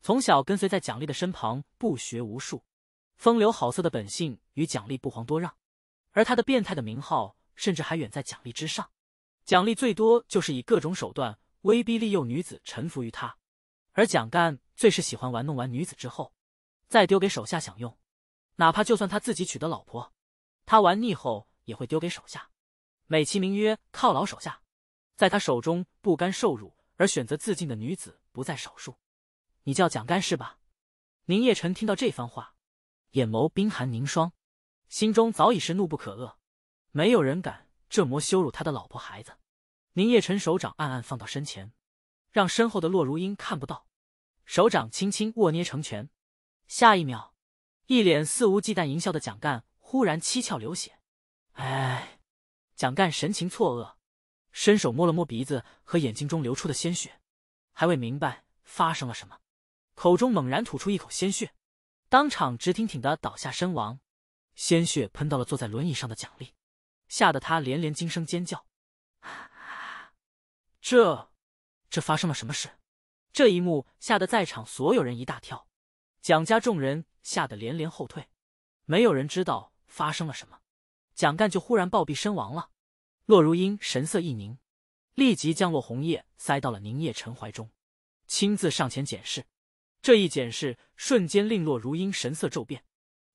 A: 从小跟随在蒋丽的身旁，不学无术。风流好色的本性与蒋励不遑多让，而他的变态的名号甚至还远在蒋励之上。蒋励最多就是以各种手段威逼利诱女子臣服于他，而蒋干最是喜欢玩弄完女子之后，再丢给手下享用。哪怕就算他自己娶的老婆，他玩腻后也会丢给手下，美其名曰犒劳手下。在他手中不甘受辱而选择自尽的女子不在少数。你叫蒋干是吧？宁夜晨听到这番话。眼眸冰寒凝霜，心中早已是怒不可遏。没有人敢这么羞辱他的老婆孩子。宁夜辰手掌暗暗放到身前，让身后的洛如英看不到。手掌轻轻握捏成拳。下一秒，一脸肆无忌惮淫笑的蒋干忽然七窍流血。哎，蒋干神情错愕，伸手摸了摸鼻子和眼睛中流出的鲜血，还未明白发生了什么，口中猛然吐出一口鲜血。当场直挺挺的倒下身亡，鲜血喷到了坐在轮椅上的蒋丽，吓得她连连惊声尖叫。这，这发生了什么事？这一幕吓得在场所有人一大跳，蒋家众人吓得连连后退，没有人知道发生了什么，蒋干就忽然暴毙身亡了。洛如英神色一凝，立即将洛红叶塞到了宁夜尘怀中，亲自上前检视。这一检视瞬间令洛如英神色骤变，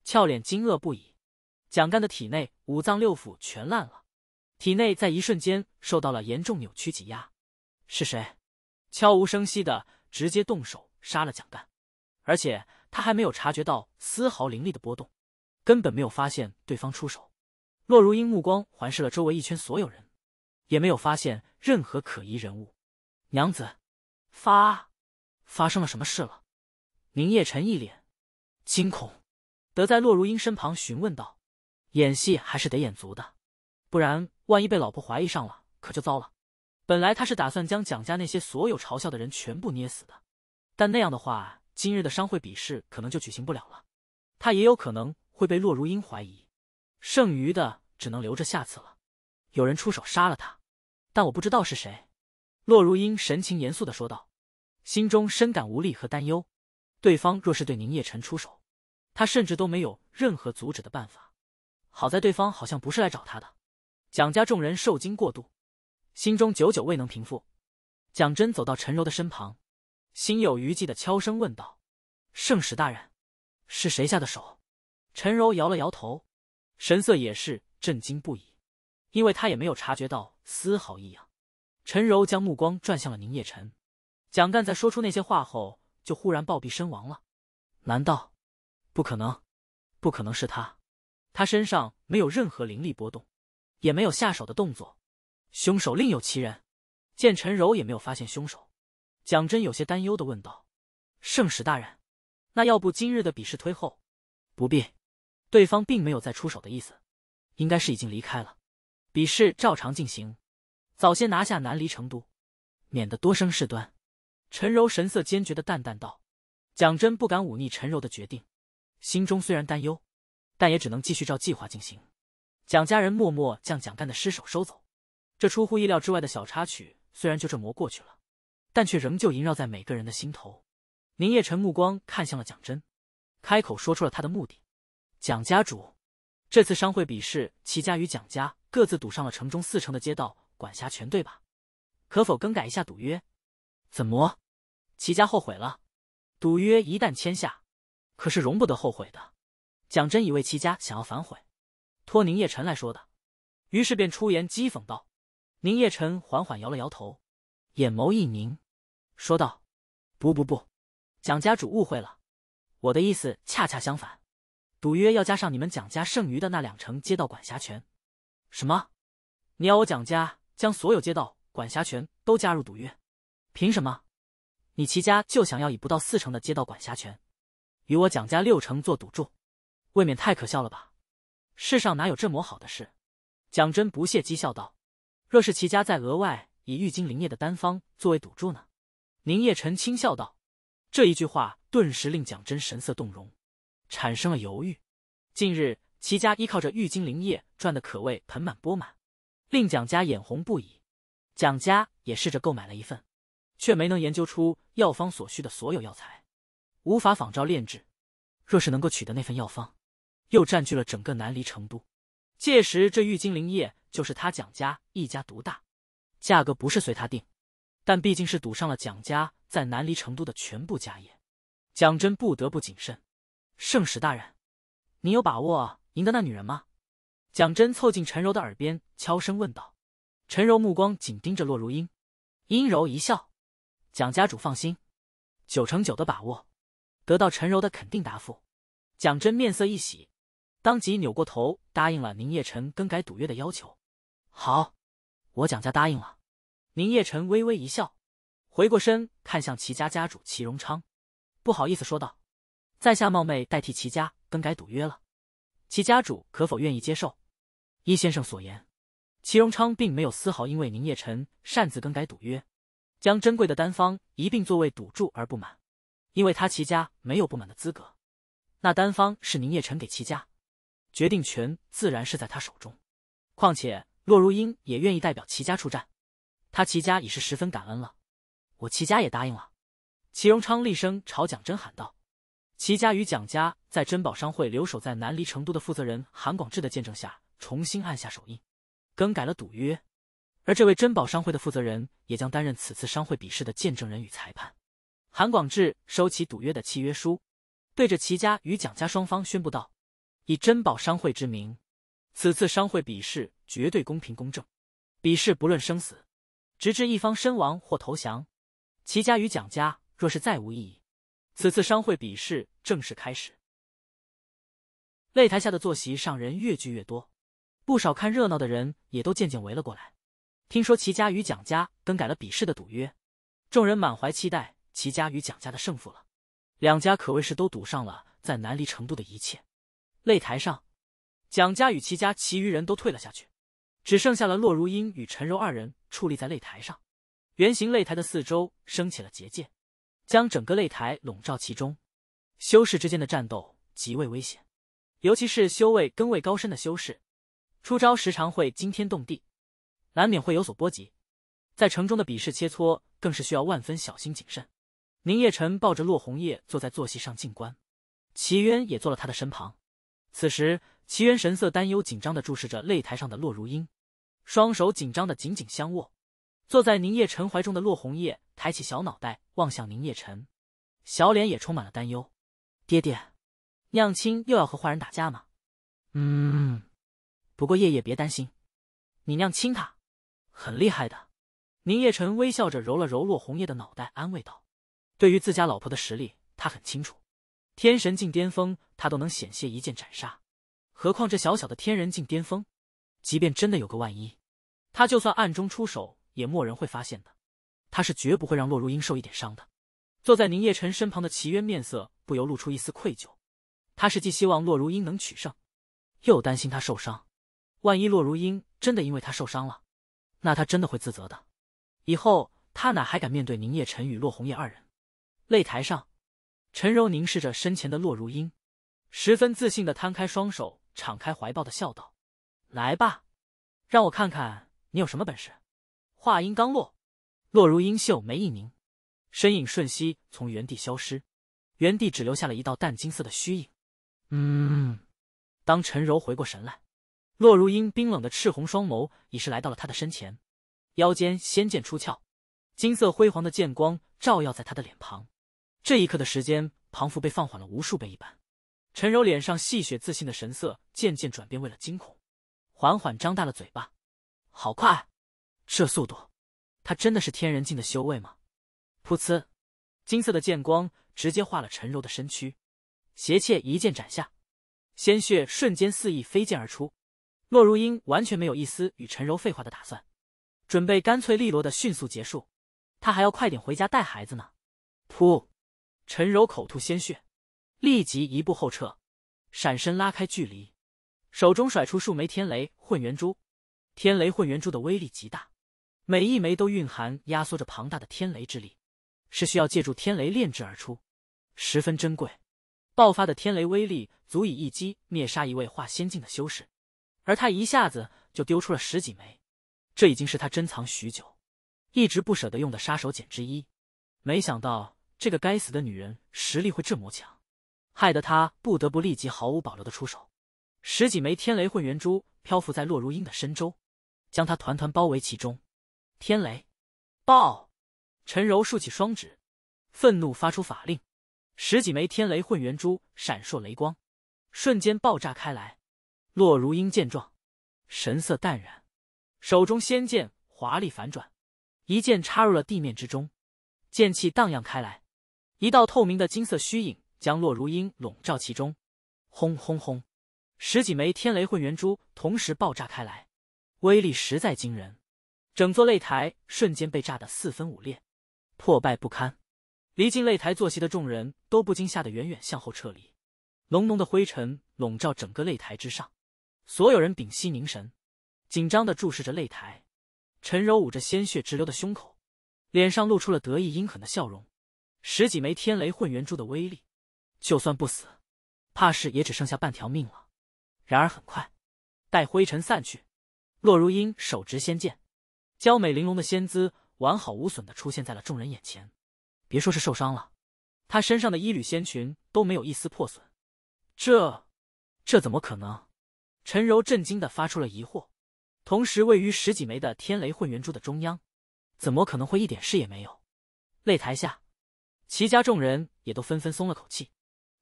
A: 俏脸惊愕不已。蒋干的体内五脏六腑全烂了，体内在一瞬间受到了严重扭曲挤压。是谁？悄无声息的直接动手杀了蒋干，而且他还没有察觉到丝毫灵力的波动，根本没有发现对方出手。洛如英目光环视了周围一圈，所有人也没有发现任何可疑人物。娘子，发发生了什么事了？明夜晨一脸惊恐，得在洛如英身旁询问道：“演戏还是得演足的，不然万一被老婆怀疑上了，可就糟了。”本来他是打算将蒋家那些所有嘲笑的人全部捏死的，但那样的话，今日的商会比试可能就举行不了了，他也有可能会被洛如英怀疑。剩余的只能留着下次了。有人出手杀了他，但我不知道是谁。洛如英神情严肃的说道，心中深感无力和担忧。对方若是对宁夜晨出手，他甚至都没有任何阻止的办法。好在对方好像不是来找他的。蒋家众人受惊过度，心中久久未能平复。蒋真走到陈柔的身旁，心有余悸的悄声问道：“圣使大人，是谁下的手？”陈柔摇了摇头，神色也是震惊不已，因为他也没有察觉到丝毫异样。陈柔将目光转向了宁夜晨。蒋干在说出那些话后。就忽然暴毙身亡了，难道？不可能，不可能是他，他身上没有任何灵力波动，也没有下手的动作，凶手另有其人。见陈柔也没有发现凶手，蒋真有些担忧的问道：“圣使大人，那要不今日的比试推后？”“不必，对方并没有再出手的意思，应该是已经离开了。比试照常进行，早些拿下南离成都，免得多生事端。”陈柔神色坚决的淡淡道：“蒋真不敢忤逆陈柔的决定，心中虽然担忧，但也只能继续照计划进行。”蒋家人默默将蒋干的尸首收走。这出乎意料之外的小插曲虽然就这么过去了，但却仍旧萦绕在每个人的心头。宁夜晨目光看向了蒋真，开口说出了他的目的：“蒋家主，这次商会比试，齐家与蒋家各自赌上了城中四成的街道管辖权，对吧？可否更改一下赌约？”怎么，齐家后悔了？赌约一旦签下，可是容不得后悔的。蒋真以为齐家想要反悔，托宁夜晨来说的，于是便出言讥讽道：“宁夜晨缓缓摇了摇头，眼眸一凝，说道：‘不不不，蒋家主误会了，我的意思恰恰相反，赌约要加上你们蒋家剩余的那两成街道管辖权。’什么？你要我蒋家将所有街道管辖权都加入赌约？”凭什么？你齐家就想要以不到四成的街道管辖权，与我蒋家六成做赌注，未免太可笑了吧？世上哪有这么好的事？蒋真不屑讥笑道：“若是齐家再额外以玉金灵液的单方作为赌注呢？”宁夜晨轻笑道。这一句话顿时令蒋真神色动容，产生了犹豫。近日，齐家依靠着玉金灵液赚的可谓盆满钵满，令蒋家眼红不已。蒋家也试着购买了一份。却没能研究出药方所需的所有药材，无法仿照炼制。若是能够取得那份药方，又占据了整个南离成都，届时这玉金灵液就是他蒋家一家独大，价格不是随他定。但毕竟是赌上了蒋家在南离成都的全部家业，蒋真不得不谨慎。圣使大人，你有把握赢得那女人吗？蒋真凑近陈柔的耳边悄声问道。陈柔目光紧盯着洛如英，阴柔一笑。蒋家主放心，九成九的把握，得到陈柔的肯定答复，蒋真面色一喜，当即扭过头答应了宁夜晨更改赌约的要求。好，我蒋家答应了。宁夜晨微微一笑，回过身看向齐家家主齐荣昌，不好意思说道：“在下冒昧代替齐家更改赌约了，齐家主可否愿意接受？”一先生所言，齐荣昌并没有丝毫因为宁夜晨擅自更改赌约。将珍贵的丹方一并作为赌注而不满，因为他齐家没有不满的资格。那丹方是宁夜晨给齐家，决定权自然是在他手中。况且洛如英也愿意代表齐家出战，他齐家已是十分感恩了。我齐家也答应了。齐荣昌厉声朝蒋真喊道：“齐家与蒋家在珍宝商会留守在南离成都的负责人韩广志的见证下，重新按下手印，更改了赌约。”而这位珍宝商会的负责人也将担任此次商会比试的见证人与裁判。韩广志收起赌约的契约书，对着齐家与蒋家双方宣布道：“以珍宝商会之名，此次商会比试绝对公平公正，比试不论生死，直至一方身亡或投降。齐家与蒋家若是再无异议，此次商会比试正式开始。”擂台下的坐席上人越聚越多，不少看热闹的人也都渐渐围了过来。听说齐家与蒋家更改了比试的赌约，众人满怀期待齐家与蒋家的胜负了。两家可谓是都赌上了在南离成都的一切。擂台上，蒋家与齐家其余人都退了下去，只剩下了洛如英与陈柔二人矗立在擂台上。圆形擂台的四周升起了结界，将整个擂台笼罩其中。修士之间的战斗极为危险，尤其是修为根位高深的修士，出招时常会惊天动地。难免会有所波及，在城中的比试切磋更是需要万分小心谨慎。宁夜晨抱着洛红叶坐在坐席上静观，齐渊也坐了他的身旁。此时，齐渊神色担忧紧张的注视着擂台上的洛如英，双手紧张的紧紧相握。坐在宁夜晨怀中的洛红叶抬起小脑袋望向宁夜晨，小脸也充满了担忧：“爹爹，娘亲又要和坏人打架吗？”“嗯，不过夜夜别担心，你娘亲她……”很厉害的，宁夜晨微笑着揉了揉洛红叶的脑袋，安慰道：“对于自家老婆的实力，他很清楚，天神境巅峰他都能险些一剑斩杀，何况这小小的天人境巅峰？即便真的有个万一，他就算暗中出手，也没人会发现的。他是绝不会让洛如英受一点伤的。”坐在宁夜晨身旁的齐渊面色不由露出一丝愧疚，他是既希望洛如英能取胜，又担心他受伤。万一洛如英真的因为他受伤了。那他真的会自责的，以后他哪还敢面对宁夜晨与洛红叶二人？擂台上，陈柔凝视着身前的洛如英，十分自信的摊开双手，敞开怀抱的笑道：“来吧，让我看看你有什么本事。”话音刚落，洛如英秀眉一凝，身影瞬息从原地消失，原地只留下了一道淡金色的虚影。嗯，当陈柔回过神来。洛如英冰冷的赤红双眸已是来到了他的身前，腰间仙剑出鞘，金色辉煌的剑光照耀在他的脸庞。这一刻的时间，庞福被放缓了无数倍一般。陈柔脸上戏谑自信的神色渐渐转变为了惊恐，缓缓张大了嘴巴。好快，这速度，他真的是天人境的修为吗？噗呲，金色的剑光直接化了陈柔的身躯，邪妾一剑斩下，鲜血瞬间肆意飞溅而出。洛如英完全没有一丝与陈柔废话的打算，准备干脆利落的迅速结束。她还要快点回家带孩子呢。噗，陈柔口吐鲜血，立即一步后撤，闪身拉开距离，手中甩出数枚天雷混元珠。天雷混元珠的威力极大，每一枚都蕴含压缩着庞大的天雷之力，是需要借助天雷炼制而出，十分珍贵。爆发的天雷威力足以一击灭杀一位化仙境的修士。而他一下子就丢出了十几枚，这已经是他珍藏许久、一直不舍得用的杀手锏之一。没想到这个该死的女人实力会这么强，害得他不得不立即毫无保留的出手。十几枚天雷混元珠漂浮在洛如英的身周，将她团团包围其中。天雷爆！陈柔竖起双指，愤怒发出法令，十几枚天雷混元珠闪烁雷光，瞬间爆炸开来。洛如英见状，神色淡然，手中仙剑华丽反转，一剑插入了地面之中，剑气荡漾开来，一道透明的金色虚影将洛如英笼罩其中。轰轰轰！十几枚天雷混元珠同时爆炸开来，威力实在惊人，整座擂台瞬间被炸得四分五裂，破败不堪。离近擂台坐席的众人都不禁吓得远远向后撤离，浓浓的灰尘笼罩整个擂台之上。所有人屏息凝神，紧张的注视着擂台。陈柔捂着鲜血直流的胸口，脸上露出了得意阴狠的笑容。十几枚天雷混元珠的威力，就算不死，怕是也只剩下半条命了。然而，很快，待灰尘散去，洛如英手执仙剑，娇美玲珑的仙姿完好无损的出现在了众人眼前。别说是受伤了，她身上的衣缕仙裙都没有一丝破损。这，这怎么可能？陈柔震惊的发出了疑惑，同时位于十几枚的天雷混元珠的中央，怎么可能会一点事也没有？擂台下，齐家众人也都纷纷松了口气，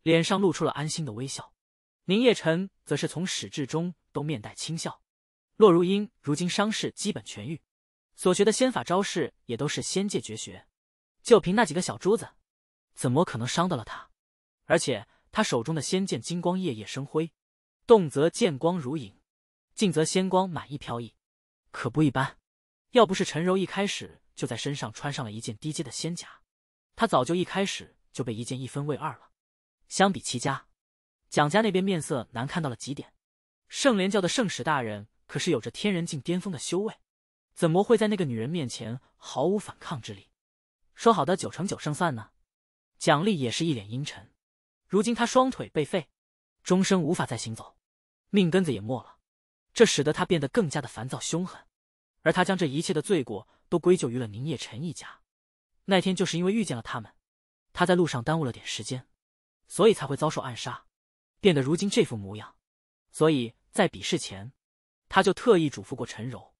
A: 脸上露出了安心的微笑。宁夜辰则是从始至终都面带轻笑。洛如英如今伤势基本痊愈，所学的仙法招式也都是仙界绝学，就凭那几个小珠子，怎么可能伤得了他？而且他手中的仙剑金光夜夜生辉。动则剑光如影，静则仙光满溢飘逸，可不一般。要不是陈柔一开始就在身上穿上了一件低阶的仙甲，他早就一开始就被一剑一分为二了。相比齐家、蒋家那边面色难看到了极点，圣莲教的圣使大人可是有着天人境巅峰的修为，怎么会在那个女人面前毫无反抗之力？说好的九成九胜算呢？蒋丽也是一脸阴沉，如今他双腿被废，终生无法再行走。命根子也没了，这使得他变得更加的烦躁凶狠，而他将这一切的罪过都归咎于了宁夜晨一家。那天就是因为遇见了他们，他在路上耽误了点时间，所以才会遭受暗杀，变得如今这副模样。所以在比试前，他就特意嘱咐过陈柔，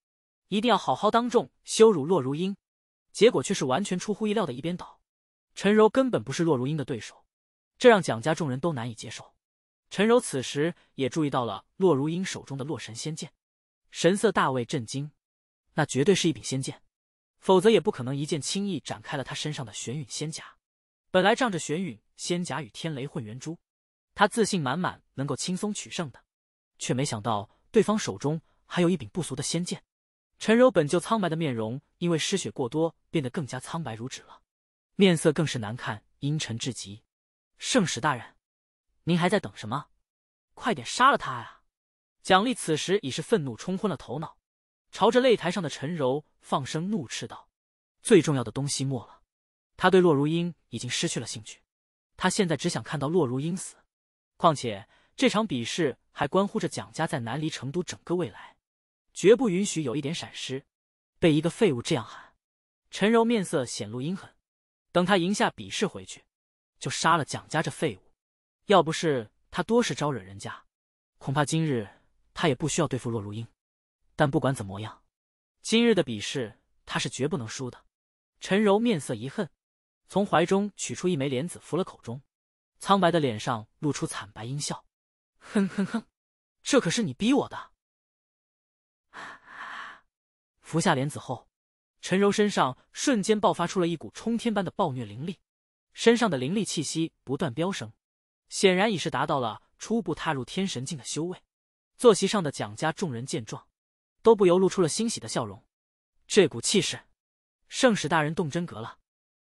A: 一定要好好当众羞辱洛如英。结果却是完全出乎意料的一边倒，陈柔根本不是洛如英的对手，这让蒋家众人都难以接受。陈柔此时也注意到了洛如英手中的洛神仙剑，神色大为震惊。那绝对是一柄仙剑，否则也不可能一剑轻易展开了他身上的玄陨仙甲。本来仗着玄陨仙甲与天雷混元珠，他自信满满能够轻松取胜的，却没想到对方手中还有一柄不俗的仙剑。陈柔本就苍白的面容，因为失血过多变得更加苍白如纸了，面色更是难看，阴沉至极。圣使大人。您还在等什么？快点杀了他呀！蒋丽此时已是愤怒冲昏了头脑，朝着擂台上的陈柔放声怒斥道：“最重要的东西没了，他对洛如英已经失去了兴趣，他现在只想看到洛如英死。况且这场比试还关乎着蒋家在南离成都整个未来，绝不允许有一点闪失。”被一个废物这样喊，陈柔面色显露阴狠。等他赢下比试回去，就杀了蒋家这废物。要不是他多是招惹人家，恐怕今日他也不需要对付洛如英。但不管怎么样，今日的比试他是绝不能输的。陈柔面色一恨，从怀中取出一枚莲子，服了口中，苍白的脸上露出惨白阴笑：“哼哼哼，这可是你逼我的！”服下莲子后，陈柔身上瞬间爆发出了一股冲天般的暴虐灵力，身上的灵力气息不断飙升。显然已是达到了初步踏入天神境的修为。坐席上的蒋家众人见状，都不由露出了欣喜的笑容。这股气势，圣使大人动真格了！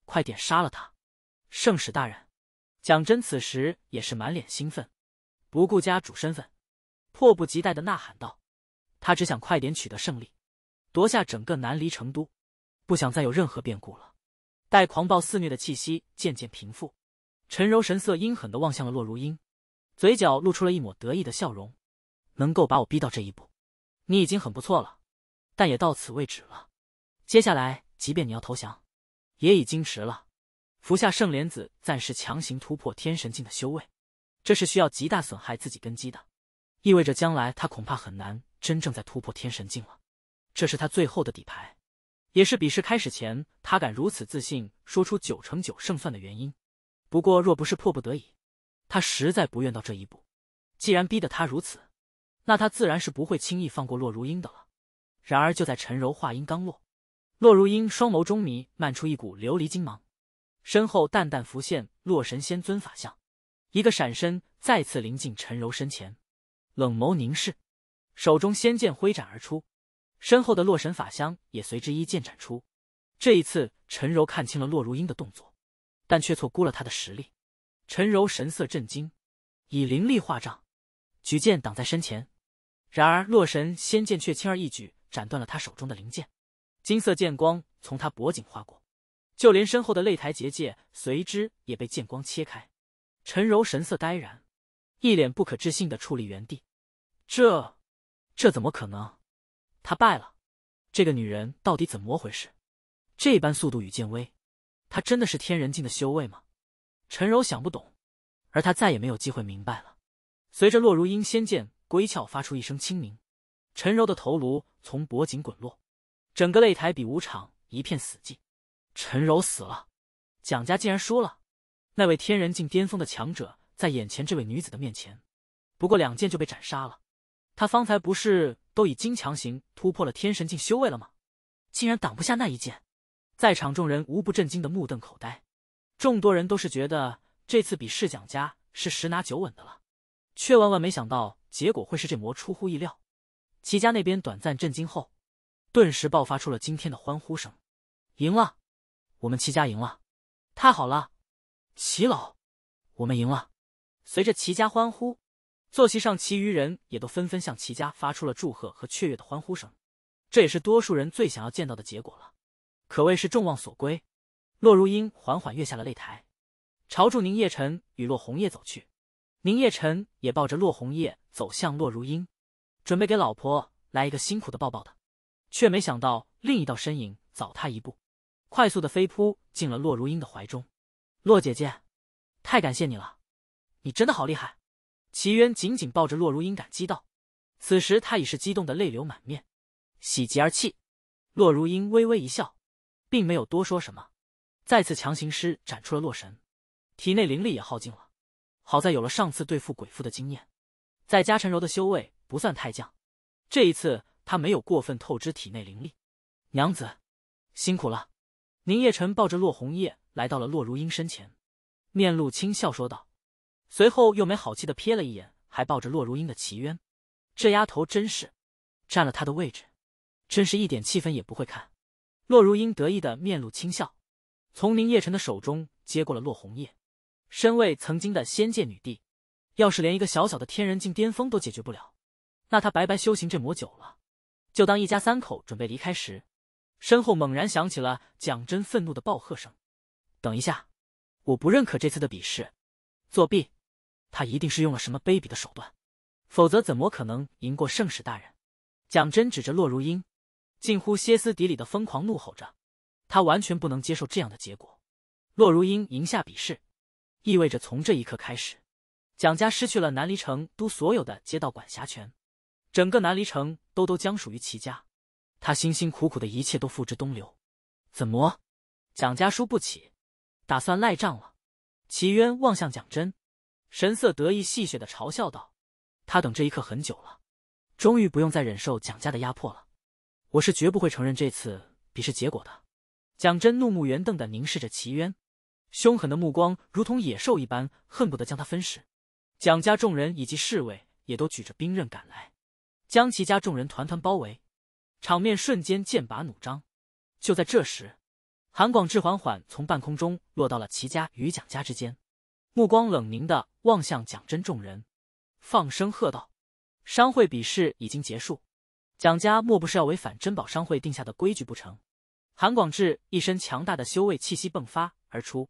A: 快点杀了他！圣使大人，蒋真此时也是满脸兴奋，不顾家主身份，迫不及待的呐喊道：“他只想快点取得胜利，夺下整个南离成都，不想再有任何变故了。”待狂暴肆虐的气息渐渐平复。陈柔神色阴狠地望向了洛如英，嘴角露出了一抹得意的笑容。能够把我逼到这一步，你已经很不错了，但也到此为止了。接下来，即便你要投降，也已经迟了。服下圣莲子，暂时强行突破天神境的修为，这是需要极大损害自己根基的，意味着将来他恐怕很难真正在突破天神境了。这是他最后的底牌，也是比试开始前他敢如此自信说出九成九胜算的原因。不过，若不是迫不得已，他实在不愿到这一步。既然逼得他如此，那他自然是不会轻易放过洛如英的了。然而，就在陈柔话音刚落，洛如英双眸中弥漫出一股琉璃金芒，身后淡淡浮现洛神仙尊法相，一个闪身再次临近陈柔身前，冷眸凝视，手中仙剑挥斩而出，身后的洛神法相也随之一剑斩出。这一次，陈柔看清了洛如英的动作。但却错估了他的实力。陈柔神色震惊，以灵力化障，举剑挡在身前。然而洛神仙剑却轻而易举斩断了他手中的灵剑，金色剑光从他脖颈划过，就连身后的擂台结界随之也被剑光切开。陈柔神色呆然，一脸不可置信的矗立原地。这，这怎么可能？他败了？这个女人到底怎么回事？这般速度与剑威？他真的是天人境的修为吗？陈柔想不懂，而他再也没有机会明白了。随着洛如英仙剑归鞘，发出一声轻鸣，陈柔的头颅从脖颈滚落，整个擂台比武场一片死寂。陈柔死了，蒋家竟然输了！那位天人境巅峰的强者，在眼前这位女子的面前，不过两剑就被斩杀了。他方才不是都已经强行突破了天神境修为了吗？竟然挡不下那一剑！在场众人无不震惊的目瞪口呆，众多人都是觉得这次比试蒋家是十拿九稳的了，却万万没想到结果会是这模出乎意料。齐家那边短暂震惊后，顿时爆发出了惊天的欢呼声：“赢了，我们齐家赢了，太好了，齐老，我们赢了！”随着齐家欢呼，坐席上其余人也都纷纷向齐家发出了祝贺和雀跃的欢呼声。这也是多数人最想要见到的结果了。可谓是众望所归，洛如英缓缓跃下了擂台，朝着宁夜晨与洛红叶走去。宁夜晨也抱着洛红叶走向洛如英，准备给老婆来一个辛苦的抱抱的，却没想到另一道身影早他一步，快速的飞扑进了洛如英的怀中。洛姐姐，太感谢你了，你真的好厉害！齐渊紧紧抱着洛如英，感激道。此时他已是激动的泪流满面，喜极而泣。洛如英微微一笑。并没有多说什么，再次强行施展出了洛神，体内灵力也耗尽了。好在有了上次对付鬼父的经验，在加陈柔的修为不算太降，这一次他没有过分透支体内灵力。娘子，辛苦了。宁夜晨抱着洛红叶来到了洛如英身前，面露轻笑说道，随后又没好气的瞥了一眼还抱着洛如英的齐渊，这丫头真是占了他的位置，真是一点气氛也不会看。洛如英得意的面露轻笑，从宁夜晨的手中接过了洛红叶。身为曾经的仙界女帝，要是连一个小小的天人境巅峰都解决不了，那她白白修行这魔久了。就当一家三口准备离开时，身后猛然响起了蒋真愤怒的暴喝声：“等一下！我不认可这次的比试，作弊！他一定是用了什么卑鄙的手段，否则怎么可能赢过圣使大人？”蒋真指着洛如英。近乎歇斯底里的疯狂怒吼着，他完全不能接受这样的结果。洛如英赢下比试，意味着从这一刻开始，蒋家失去了南离城都所有的街道管辖权，整个南离城都都将属于齐家。他辛辛苦苦的一切都付之东流。怎么，蒋家输不起，打算赖账了？齐渊望向蒋真，神色得意戏谑的嘲笑道：“他等这一刻很久了，终于不用再忍受蒋家的压迫了。”我是绝不会承认这次比试结果的。蒋真怒目圆瞪的凝视着齐渊，凶狠的目光如同野兽一般，恨不得将他分食。蒋家众人以及侍卫也都举着兵刃赶来，将齐家众人团团包围，场面瞬间剑拔弩张。就在这时，韩广志缓缓从半空中落到了齐家与蒋家之间，目光冷凝的望向蒋真众人，放声喝道：“商会比试已经结束。”蒋家莫不是要违反珍宝商会定下的规矩不成？韩广志一身强大的修为气息迸发而出，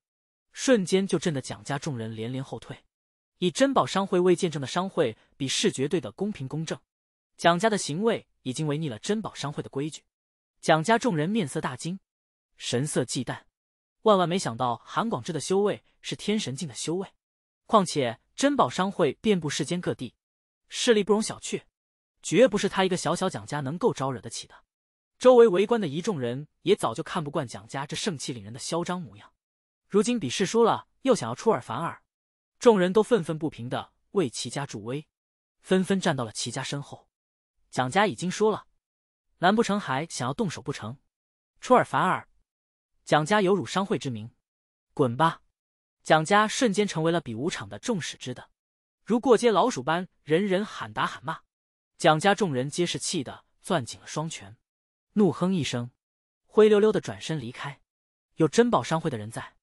A: 瞬间就震得蒋家众人连连后退。以珍宝商会为见证的商会比视绝对的公平公正。蒋家的行为已经违逆了珍宝商会的规矩。蒋家众人面色大惊，神色忌惮。万万没想到，韩广志的修为是天神境的修为。况且珍宝商会遍布世间各地，势力不容小觑。绝不是他一个小小蒋家能够招惹得起的。周围围观的一众人也早就看不惯蒋家这盛气凌人的嚣张模样。如今比试输了，又想要出尔反尔，众人都愤愤不平的为齐家助威，纷纷站到了齐家身后。蒋家已经输了，难不成还想要动手不成？出尔反尔，蒋家有辱商会之名，滚吧！蒋家瞬间成为了比武场的众矢之的，如过街老鼠般，人人喊打喊骂。蒋家众人皆是气的，攥紧了双拳，怒哼一声，灰溜溜的转身离开。有珍宝商会的人在，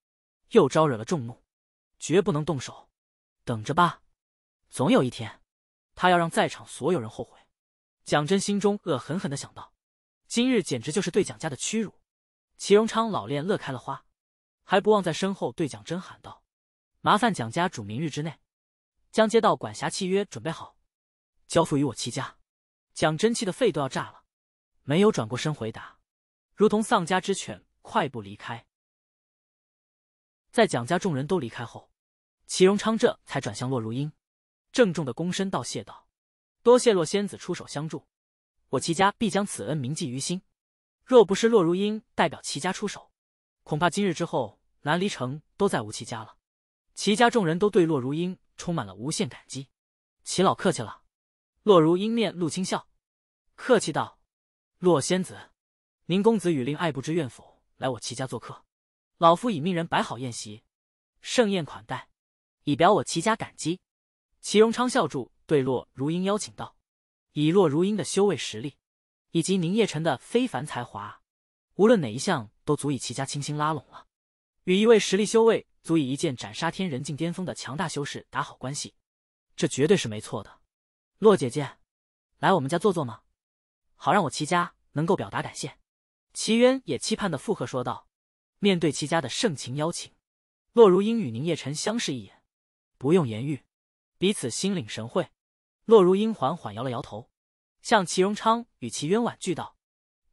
A: 又招惹了众怒，绝不能动手。等着吧，总有一天，他要让在场所有人后悔。蒋真心中恶狠狠的想到，今日简直就是对蒋家的屈辱。齐荣昌老练乐开了花，还不忘在身后对蒋真喊道：“麻烦蒋家主，明日之内，将街道管辖契约准备好。”交付于我齐家，蒋真气的肺都要炸了，没有转过身回答，如同丧家之犬，快步离开。在蒋家众人都离开后，齐荣昌这才转向洛如英，郑重的躬身道谢道：“多谢洛仙子出手相助，我齐家必将此恩铭记于心。若不是洛如英代表齐家出手，恐怕今日之后南离城都再无齐家了。”齐家众人都对洛如英充满了无限感激。齐老客气了。洛如英面露轻笑，客气道：“洛仙子，宁公子与令爱不知愿否来我齐家做客？老夫已命人摆好宴席，盛宴款待，以表我齐家感激。”齐荣昌笑住对洛如英邀请道：“以洛如英的修为实力，以及宁夜辰的非凡才华，无论哪一项，都足以齐家轻轻拉拢了。与一位实力修为足以一剑斩杀天人境巅峰的强大修士打好关系，这绝对是没错的。”洛姐姐，来我们家坐坐吗？好让我齐家能够表达感谢。齐渊也期盼的附和说道。面对齐家的盛情邀请，洛如英与宁夜晨相视一眼，不用言语，彼此心领神会。洛如英缓缓摇了摇头，向齐荣昌与齐渊婉拒道：“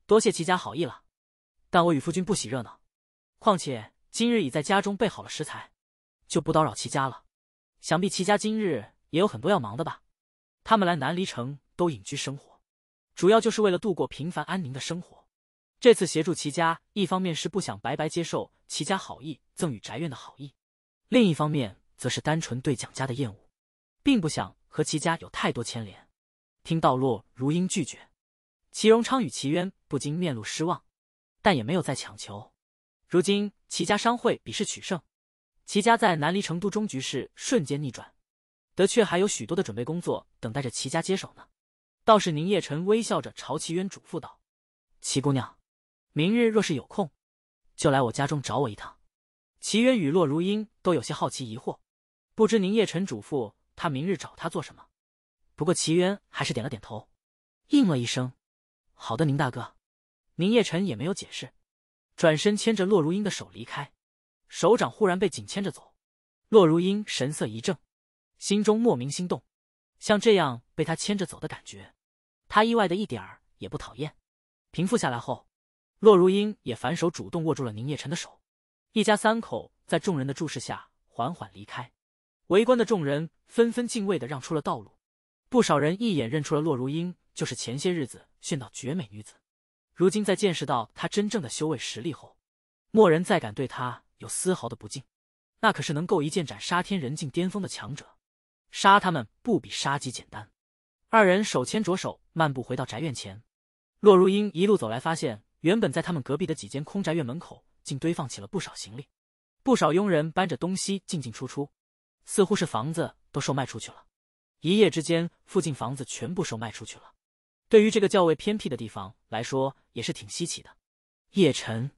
A: 多谢齐家好意了，但我与夫君不喜热闹，况且今日已在家中备好了食材，就不叨扰齐家了。想必齐家今日也有很多要忙的吧。”他们来南离城都隐居生活，主要就是为了度过平凡安宁的生活。这次协助齐家，一方面是不想白白接受齐家好意赠与宅院的好意，另一方面则是单纯对蒋家的厌恶，并不想和齐家有太多牵连。听到洛如英拒绝，齐荣昌与齐渊不禁面露失望，但也没有再强求。如今齐家商会比试取胜，齐家在南离城都中局势瞬间逆转。的却还有许多的准备工作等待着齐家接手呢，倒是宁夜晨微笑着朝齐渊嘱咐道：“齐姑娘，明日若是有空，就来我家中找我一趟。”齐渊与洛如英都有些好奇疑惑，不知宁夜晨嘱咐他明日找他做什么。不过齐渊还是点了点头，应了一声：“好的，宁大哥。”宁夜晨也没有解释，转身牵着洛如英的手离开。手掌忽然被紧牵着走，洛如英神色一怔。心中莫名心动，像这样被他牵着走的感觉，他意外的一点儿也不讨厌。平复下来后，洛如英也反手主动握住了宁夜晨的手，一家三口在众人的注视下缓缓离开。围观的众人纷纷敬畏的让出了道路，不少人一眼认出了洛如英就是前些日子炫到绝美女子，如今在见识到她真正的修为实力后，莫人再敢对她有丝毫的不敬，那可是能够一剑斩杀天人境巅峰的强者。杀他们不比杀鸡简单。二人手牵着手漫步回到宅院前，洛如英一路走来，发现原本在他们隔壁的几间空宅院门口，竟堆放起了不少行李，不少佣人搬着东西进进出出，似乎是房子都售卖出去了。一夜之间，附近房子全部售卖出去了，对于这个较为偏僻的地方来说，也是挺稀奇的。叶晨，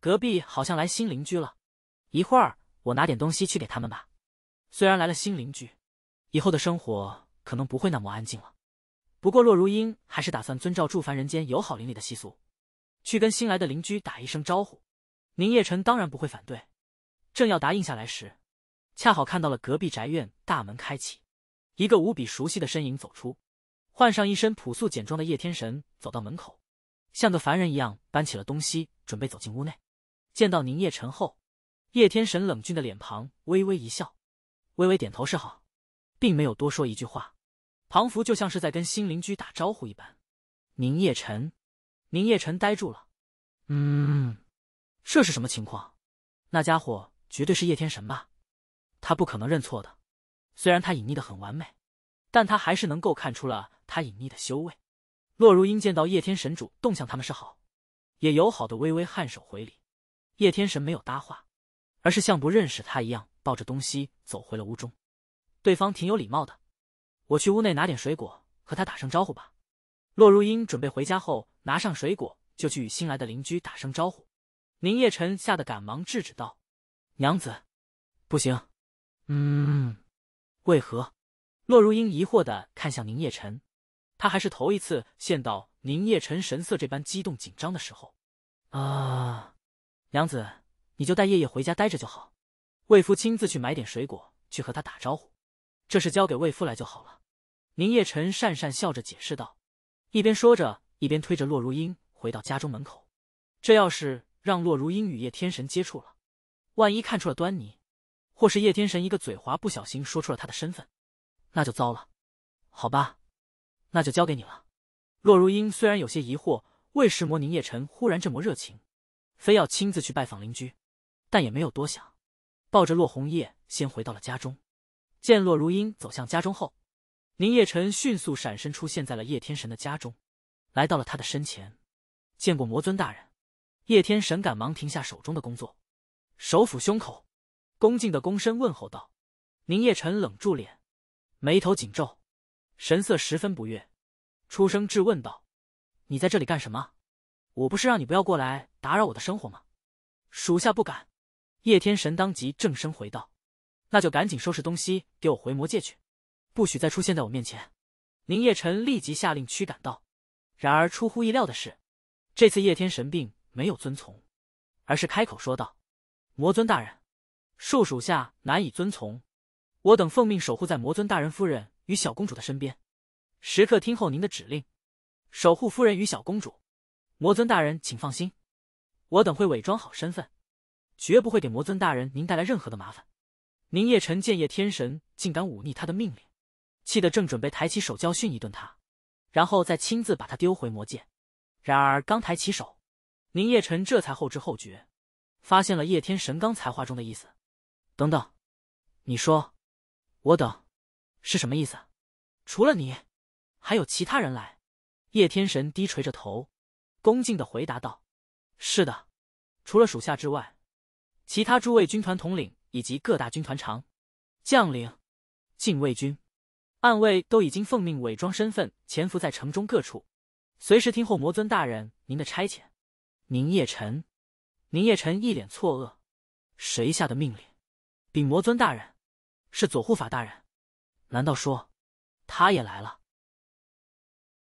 A: 隔壁好像来新邻居了，一会儿我拿点东西去给他们吧。虽然来了新邻居。以后的生活可能不会那么安静了，不过洛如英还是打算遵照住凡人间友好邻里的习俗，去跟新来的邻居打一声招呼。宁夜辰当然不会反对，正要答应下来时，恰好看到了隔壁宅院大门开启，一个无比熟悉的身影走出，换上一身朴素简装的叶天神走到门口，像个凡人一样搬起了东西，准备走进屋内。见到宁夜辰后，叶天神冷峻的脸庞微微一笑，微微点头示好。并没有多说一句话，庞福就像是在跟新邻居打招呼一般。宁夜晨，宁夜晨呆住了。嗯，这是什么情况？那家伙绝对是叶天神吧？他不可能认错的。虽然他隐匿的很完美，但他还是能够看出了他隐匿的修为。洛如英见到叶天神主动向他们是好，也友好的微微颔首回礼。叶天神没有搭话，而是像不认识他一样，抱着东西走回了屋中。对方挺有礼貌的，我去屋内拿点水果，和他打声招呼吧。洛如英准备回家后拿上水果，就去与新来的邻居打声招呼。宁夜晨吓得赶忙制止道：“娘子，不行，嗯，为何？”洛如英疑惑的看向宁夜晨，他还是头一次见到宁夜晨神色这般激动紧张的时候。啊，娘子，你就带夜夜回家待着就好，魏夫亲自去买点水果，去和他打招呼。这事交给魏夫来就好了，宁夜晨讪讪笑着解释道，一边说着，一边推着洛如英回到家中门口。这要是让洛如英与叶天神接触了，万一看出了端倪，或是叶天神一个嘴滑不小心说出了他的身份，那就糟了。好吧，那就交给你了。洛如英虽然有些疑惑，为什魔宁夜晨忽然这么热情，非要亲自去拜访邻居，但也没有多想，抱着洛红叶先回到了家中。见洛如音走向家中后，宁夜晨迅速闪身出现在了叶天神的家中，来到了他的身前，见过魔尊大人。叶天神赶忙停下手中的工作，手抚胸口，恭敬的躬身问候道：“宁夜晨，冷住脸，眉头紧皱，神色十分不悦，出声质问道：你在这里干什么？我不是让你不要过来打扰我的生活吗？属下不敢。”叶天神当即正声回道。那就赶紧收拾东西，给我回魔界去，不许再出现在我面前！宁夜晨立即下令驱赶道。然而出乎意料的是，这次叶天神并没有遵从，而是开口说道：“魔尊大人，恕属下难以遵从。我等奉命守护在魔尊大人夫人与小公主的身边，时刻听候您的指令，守护夫人与小公主。魔尊大人请放心，我等会伪装好身份，绝不会给魔尊大人您带来任何的麻烦。”宁夜晨见叶天神竟敢忤逆他的命令，气得正准备抬起手教训一顿他，然后再亲自把他丢回魔界。然而刚抬起手，宁夜晨这才后知后觉，发现了叶天神刚才话中的意思。等等，你说我等是什么意思？除了你，还有其他人来？叶天神低垂着头，恭敬的回答道：“是的，除了属下之外，其他诸位军团统领。”以及各大军团长、将领、禁卫军、暗卫都已经奉命伪装身份，潜伏在城中各处，随时听候魔尊大人您的差遣。宁夜晨，宁夜晨一脸错愕，谁下的命令？禀魔尊大人，是左护法大人。难道说，他也来了？